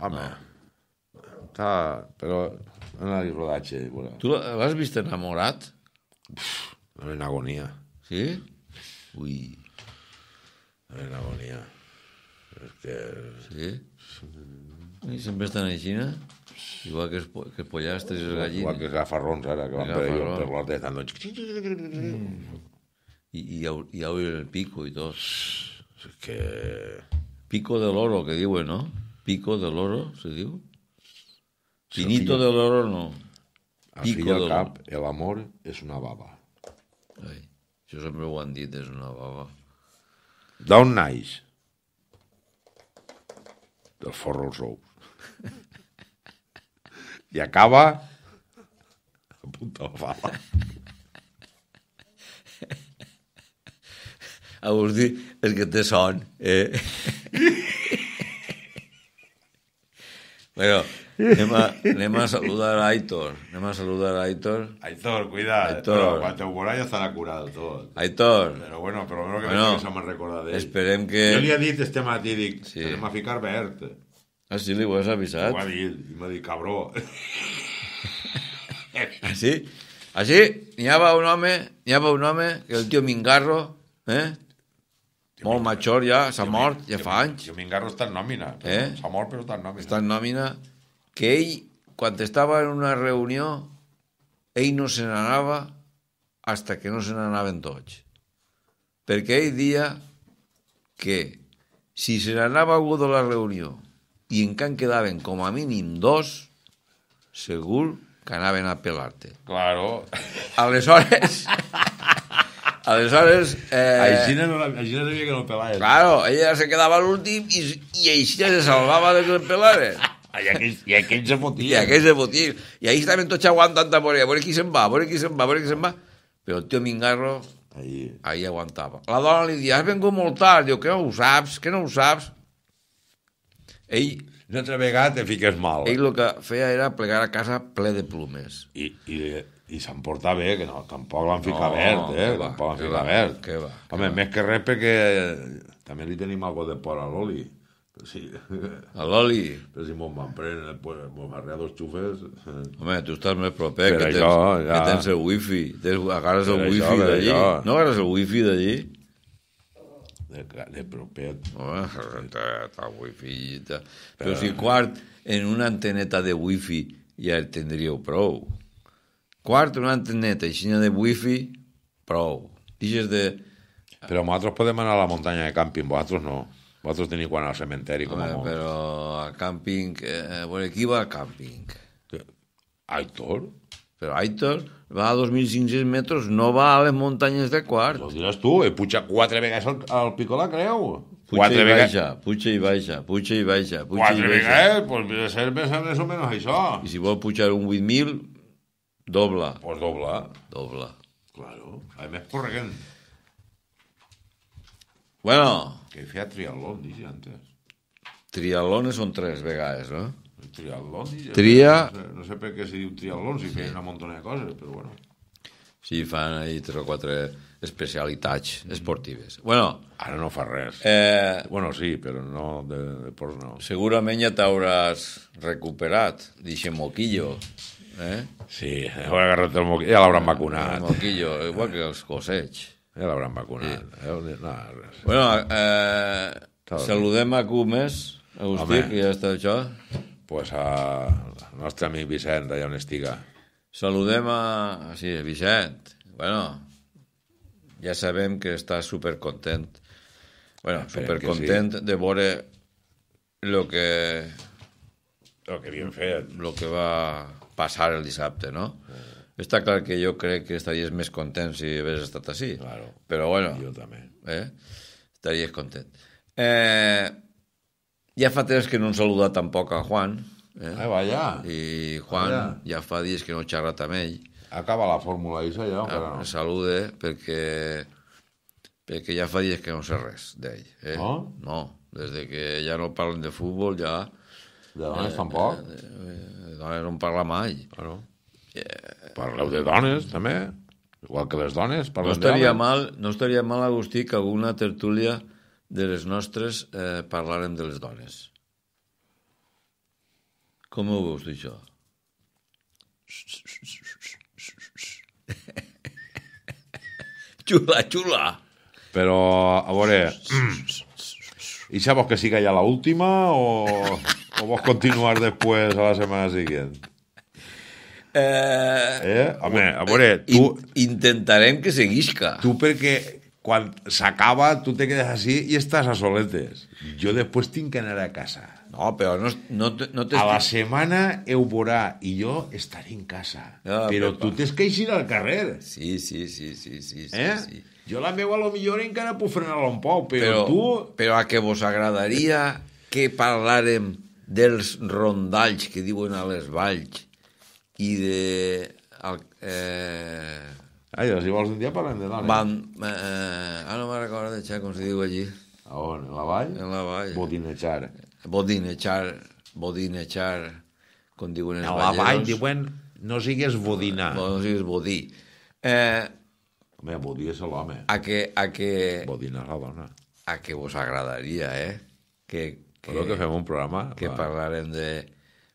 home. No. Està, però en el rodatge. Bueno. Tu l'has vist enamorat? Pff, en agonia. Sí? Ui. En agonia. És que... Sí? I sempre estan així, no? Igual que els, que els pollastres i les gallines. Igual que els gafarrons, ara, que van per allò, per l'horta, doncs... Mm. I, i, i au el pico i tot. Que... Pico de l'oro, que diuen, no? Pico de l'oro, se diu? Pinito de l'oro, no. Pico de l'oro. El cap, l'amor és una baba. Ai, això sempre ho han dit, és una baba. D'on naix? Del forro als ous y acaba a punta de bala. Agustí, és que te son. Eh? bueno, anem a, anem a saludar a Aitor. Anem a saludar a Aitor. Aitor, cuida. Eh? Aitor. Però quan te veurà ja estarà curat tot. Aitor. Però bueno, però almenys que bueno, no se m'ha recordat d'ell. Esperem que... Jo li he dit este matí, dic, sí. anem a ficar verd. Ah, sí, li ho has avisat? Ho va dir, i m'ha dit, cabró. Ah, sí? n'hi va un home, n'hi va un home, el tio Mingarro, eh? Tio molt Mingarro. major ja, s'ha mort ja tio, fa anys. Tio Mingarro està en nòmina, eh? s'ha mort però està en nòmina. Està en nòmina, que ell, quan estava en una reunió, ell no se n'anava hasta que no se n'anaven tots. Perquè ell dia que si se n'anava algú de la reunió i encara en quedaven com a mínim dos, segur que anaven a pelar-te. Claro. Aleshores... aleshores... Eh, així no, no sabia que no pelaven. Claro, ella se quedava l'últim i, i ja se salvava de que el pelaven. I aquells, I aquells se fotien. I aquells se fotien. I ahí estaven tots aguantant a veure, a veure qui se'n va, a veure qui se'n va, a veure qui se'n va. Però el tio Mingarro ahí, ahí aguantava. La dona li dia, has vengut molt tard. Diu, que no ho saps, que no ho saps. Ell... Una altra vegada te fiques mal. Ell el que feia era plegar a casa ple de plumes. I, i, i s'emporta bé, que no, tampoc l'han ficat no, verd, eh? Va, tampoc l'han ficat verd. Que va, que Home, va. més que res perquè també li tenim algo de por a l'oli. Sí. A l'oli? Però si mos van prendre, pues, mos van dos xufes... Home, tu estàs més proper, que, això, tens, ja. que tens el wifi, tens, agarres el wifi d'allí. No agarres el wifi d'allí? de, de propet. Home, renta el wifi. Però, però si quart, en una anteneta de wifi ja el tindríeu prou. Quart, una anteneta aixina de wifi, prou. Diges de... Però nosaltres podem anar a la muntanya de càmping, vosaltres no. Vosaltres teniu quan al cementeri, com a molt. Però a càmping... Eh, eh, bueno, qui va al càmping? Aitor? Pero Aitor va a 2.500 metres, no va a les muntanyes de quart. Ho diràs tu, he eh, pujat quatre vegades al, al Pico la Creu. Puja quatre i vegades. baixa, puja i baixa, puja i baixa. Puja quatre i baixa. vegades, doncs pues, de ser més més o menys això. I si vol pujar un 8.000, dobla. Doncs pues dobla. Dobla. Claro, a més corregent. Bueno. Que feia triatlón, dius antes. Triatlones són tres vegades, no? Triatlons? Tria... No sé, no sé per què s'hi diu triatlón, si sí. feien una muntona de coses, però bueno. Sí, fan ahí tres o quatre especialitats esportives. Bueno, Ara no fa res. Eh, bueno, sí, però no de, de por no. Segurament ja t'hauràs recuperat, dixe moquillo. Eh? Sí, he agarrat el moquillo, ja l'hauran vacunat. El moquillo, igual que els cosets. Ja l'hauran vacunat. Sí. Eh? No, res. Bueno, eh, saludem a Cumes, Agustí, Home. que ja està això pues a, el nostre amic Vicent, allà on estiga. Saludem a... Sí, Vicent. Bueno, ja sabem que està supercontent. Bueno, supercontent sí. de veure lo que... Lo que havíem fet. Lo que va passar el dissabte, no? Mm. Està clar que jo crec que estaries més content si hagués estat així. Claro. Però bueno... Jo també. Eh? Estaries content. Eh... Ja fa temps que no hem saludat tampoc a Juan. Eh? Ah, vaja. I Juan vaja. ja fa dies que no xerra amb ell. Acaba la fórmula Isa ja? però no? Ah, salude, perquè, perquè ja fa dies que no sé res d'ell. Eh? No? No, des de que ja no parlen de futbol, ja... De eh, dones eh, tampoc? Eh, de, eh, de dones no en parla mai. Claro. Eh, Parleu de dones, també? Igual que les dones, parlen no estaria de dones. mal, no estaria mal, Agustí, que alguna tertúlia de les nostres eh, parlarem de les dones. Com ho veus, això? xula, xula! Però, a veure... I sabes que sí que hi ha l'última o, o vols continuar després a la setmana següent? Eh, eh? Home, a veure, tu... intentarem que seguisca. Tu perquè quan s'acaba, tu te quedes així i estàs a soletes. Jo després tinc que anar a casa. No, però no, no, no te A la setmana eu vorà i jo estaré en casa. No, però pepa. tu tens que eixir al carrer. Sí, sí, sí, sí, sí, eh? sí, sí. Jo la meva a lo millor encara puc frenar-la un poc, però, però tu... Però a què vos agradaria que parlàrem dels rondalls que diuen a les valls i de... El, eh, Ai, doncs, si vols un dia parlem de dona. Van, eh, ara no me'n recordo de com se diu allí. A on? A la vall? En la vall. Bodinechar. Bodinechar, Bodinechar, com diuen els A la vall diuen no sigues bodinar. No, no sigues bodí. Eh, Home, bodí és l'home. A que... A que bodinar la dona. A que vos agradaria, eh? Que, que, Però que fem un programa... Que va. parlarem de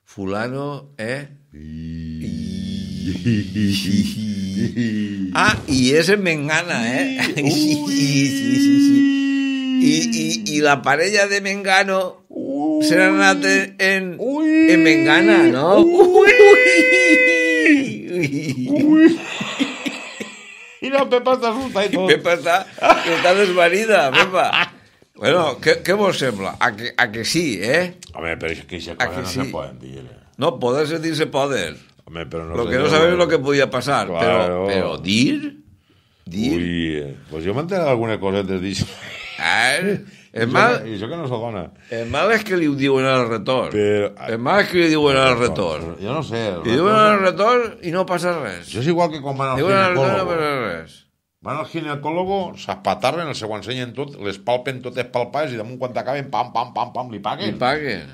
fulano, eh? I... I... I... I... I... Ah, y ese me engana, ¿eh? Y... sí, sí, sí, y, y, la pareja de Mengano Uy. serán en, en, Mengana, ¿no? Uy. la Pepa está asustada y todo. Pepa está, está desvanida, Pepa. Bueno, ¿qué, qué vos sembla? A que, a que sí, eh? A ver, pero és que aquesta cosa no sí. se pueden dir. Eh. No, poder se dir se Home, però no lo que no sabes és lo que podía pasar, claro. pero, pero dir... Dir... Ui, pues jo m'he alguna cosa coseta d'això. Ah, El mal... I això que no dona. El mal és que li diuen al retorn. Però... El mal és que li diuen al retorn. Jo no sé. Li diuen al retorn i no passa res. Això és igual que quan van al diuen ginecòlogo. Diuen al retor no passa res. Van al ginecòlogo, s'espatarren, se ho ensenyen tot, les palpen totes palpades i damunt quan t'acaben, pam, pam, pam, pam, li paguen. Li paguen.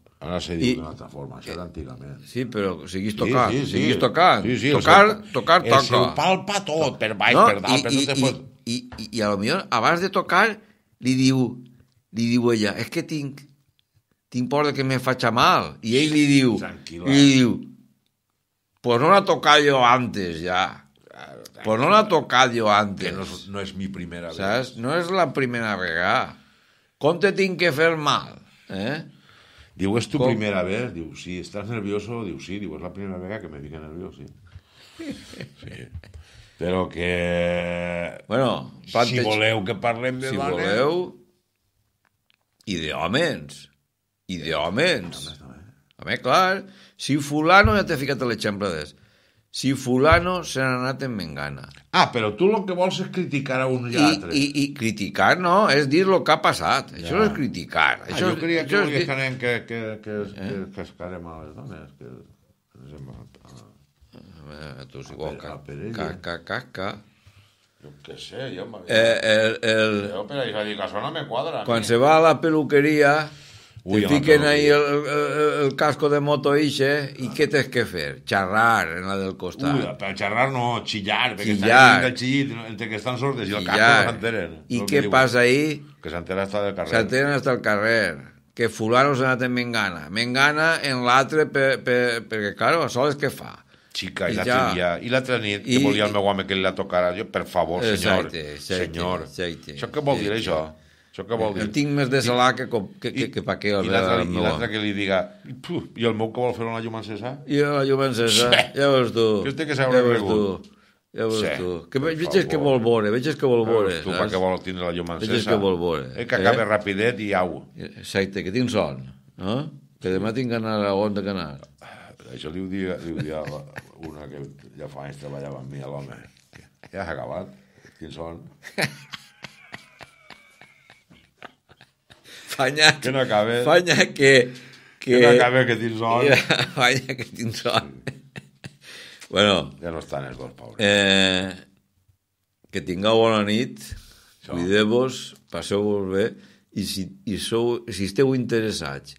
Ara se diu d'una altra forma, això era eh, antigament. Sí, però siguis tocar, sí, sí, sí. siguis Sí, sí, tocar, seu, tocar, toca. El palpa tot, per baix, no, per dalt, i, per tot. I, i, i, i, a lo millor, abans de tocar, li diu, li diu ella, és es que tinc, tinc por de que me faig mal. I ell li diu, Tranquil, li diu, pues no la tocar jo antes, ja. Tranquil, pues no la tocar jo antes. Que no, és, no és mi primera vegada. Saps? No és la primera vegada. Com te tinc que fer mal, eh? Diu, és tu Com? primera vez? Diu, sí. Estàs nervioso? Diu, sí. Diu, és la primera vegada que me fica nerviós, sí. sí. Però que... Bueno, Si voleu que parlem de si Si voleu, i d'homens. I d'homens. Eh, eh? Home, clar, si fulano ja t'he ficat l'exemple d'això si fulano se n'ha anat en mengana. Ah, però tu el que vols és criticar a un i altre. I, I criticar no, és dir el que ha passat. Ja. Això no és criticar. Ah, això jo creia que això és... que, que, que, que, eh? que, es escarem a les dones. Que, que a, a, tu si vols, casca, casca. Jo què sé, jo m'havia... Eh, el, el... Jo això dic, això no me quadra. Quan se va a la peluqueria Ui, te piquen ahí el, el, el, casco de moto ixe eh? i ah. què tens que fer? Xerrar en la del costat. Ui, però xerrar no, xillar, perquè xillar. estan xillit, entre que estan sordes i el casco no s'enteren. I què passa ahí? Que s'enteren hasta el carrer. S'enteren hasta el carrer que fulano s'ha anat en Mengana, Mengana en l'altre per, per, perquè, claro, això és que fa. Chica, i, l'altre dia, i l'altre nit, que volia el meu home que li la tocara, jo, per favor, senyor, exacte, exacte, senyor. Exacte, això què vol exacte. dir, això? Això què vol eh, dir? Jo tinc més de salà que, que, que, que paqueo. I l'altre que li diga, i el meu que vol fer una llum encesa? I la llum encesa, sí. ja veus tu. Que té que saber ja veus tu. Ja veus sí, tu. Que veig que vol vore, veig que vol vore. Tu pa què vol tindre la llum encesa? Veig que vol vore. Eh, que acabi eh? rapidet i au. Exacte, que tinc son. No? Que demà tinc anar a on de ganar. Això li ho dia, li ho dia una que ja fa anys treballava amb mi, l'home. Ja has acabat. Tinc son. Fanya que, no acabe. Fanya que... Que, que no acabe, que tinc son. Fanya que tinc son. bueno... Ja no estan els dos, pobres. Eh, que tingueu bona nit, cuideu-vos, passeu-vos bé, i si, i sou, si esteu interessats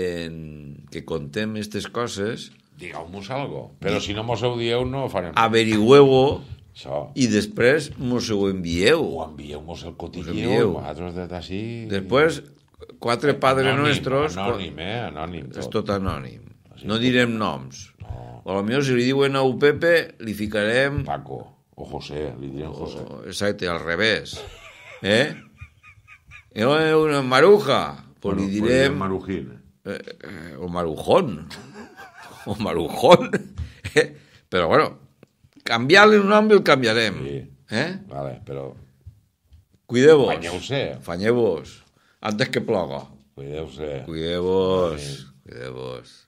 en que contem aquestes coses... Digueu-nos algo, però si no mos ho dieu no ho farem. Averigueu-ho això. I després mos ho envieu. Ho envieu-mos el cotilleu, Mos des d'ací... Després, quatre padres anònim, nostres... Anònim, eh? Anònim. Tot. És tot anònim. Sí, no direm noms. No. O potser si li diuen a un Pepe, li ficarem... Paco. O José, li direm José. O, exacte, al revés. Eh? Eh, una maruja. Pues li direm... Marujín. Eh, eh, o marujón. o marujón. Eh, però, bueno, Canviar-li el nom i el canviarem. Sí. Eh? Vale, però... Cuideu-vos. Fanyeu-se. Fanyeu-vos. Antes que ploga. Cuideu-se. Cuideu-vos. Cuideu-vos.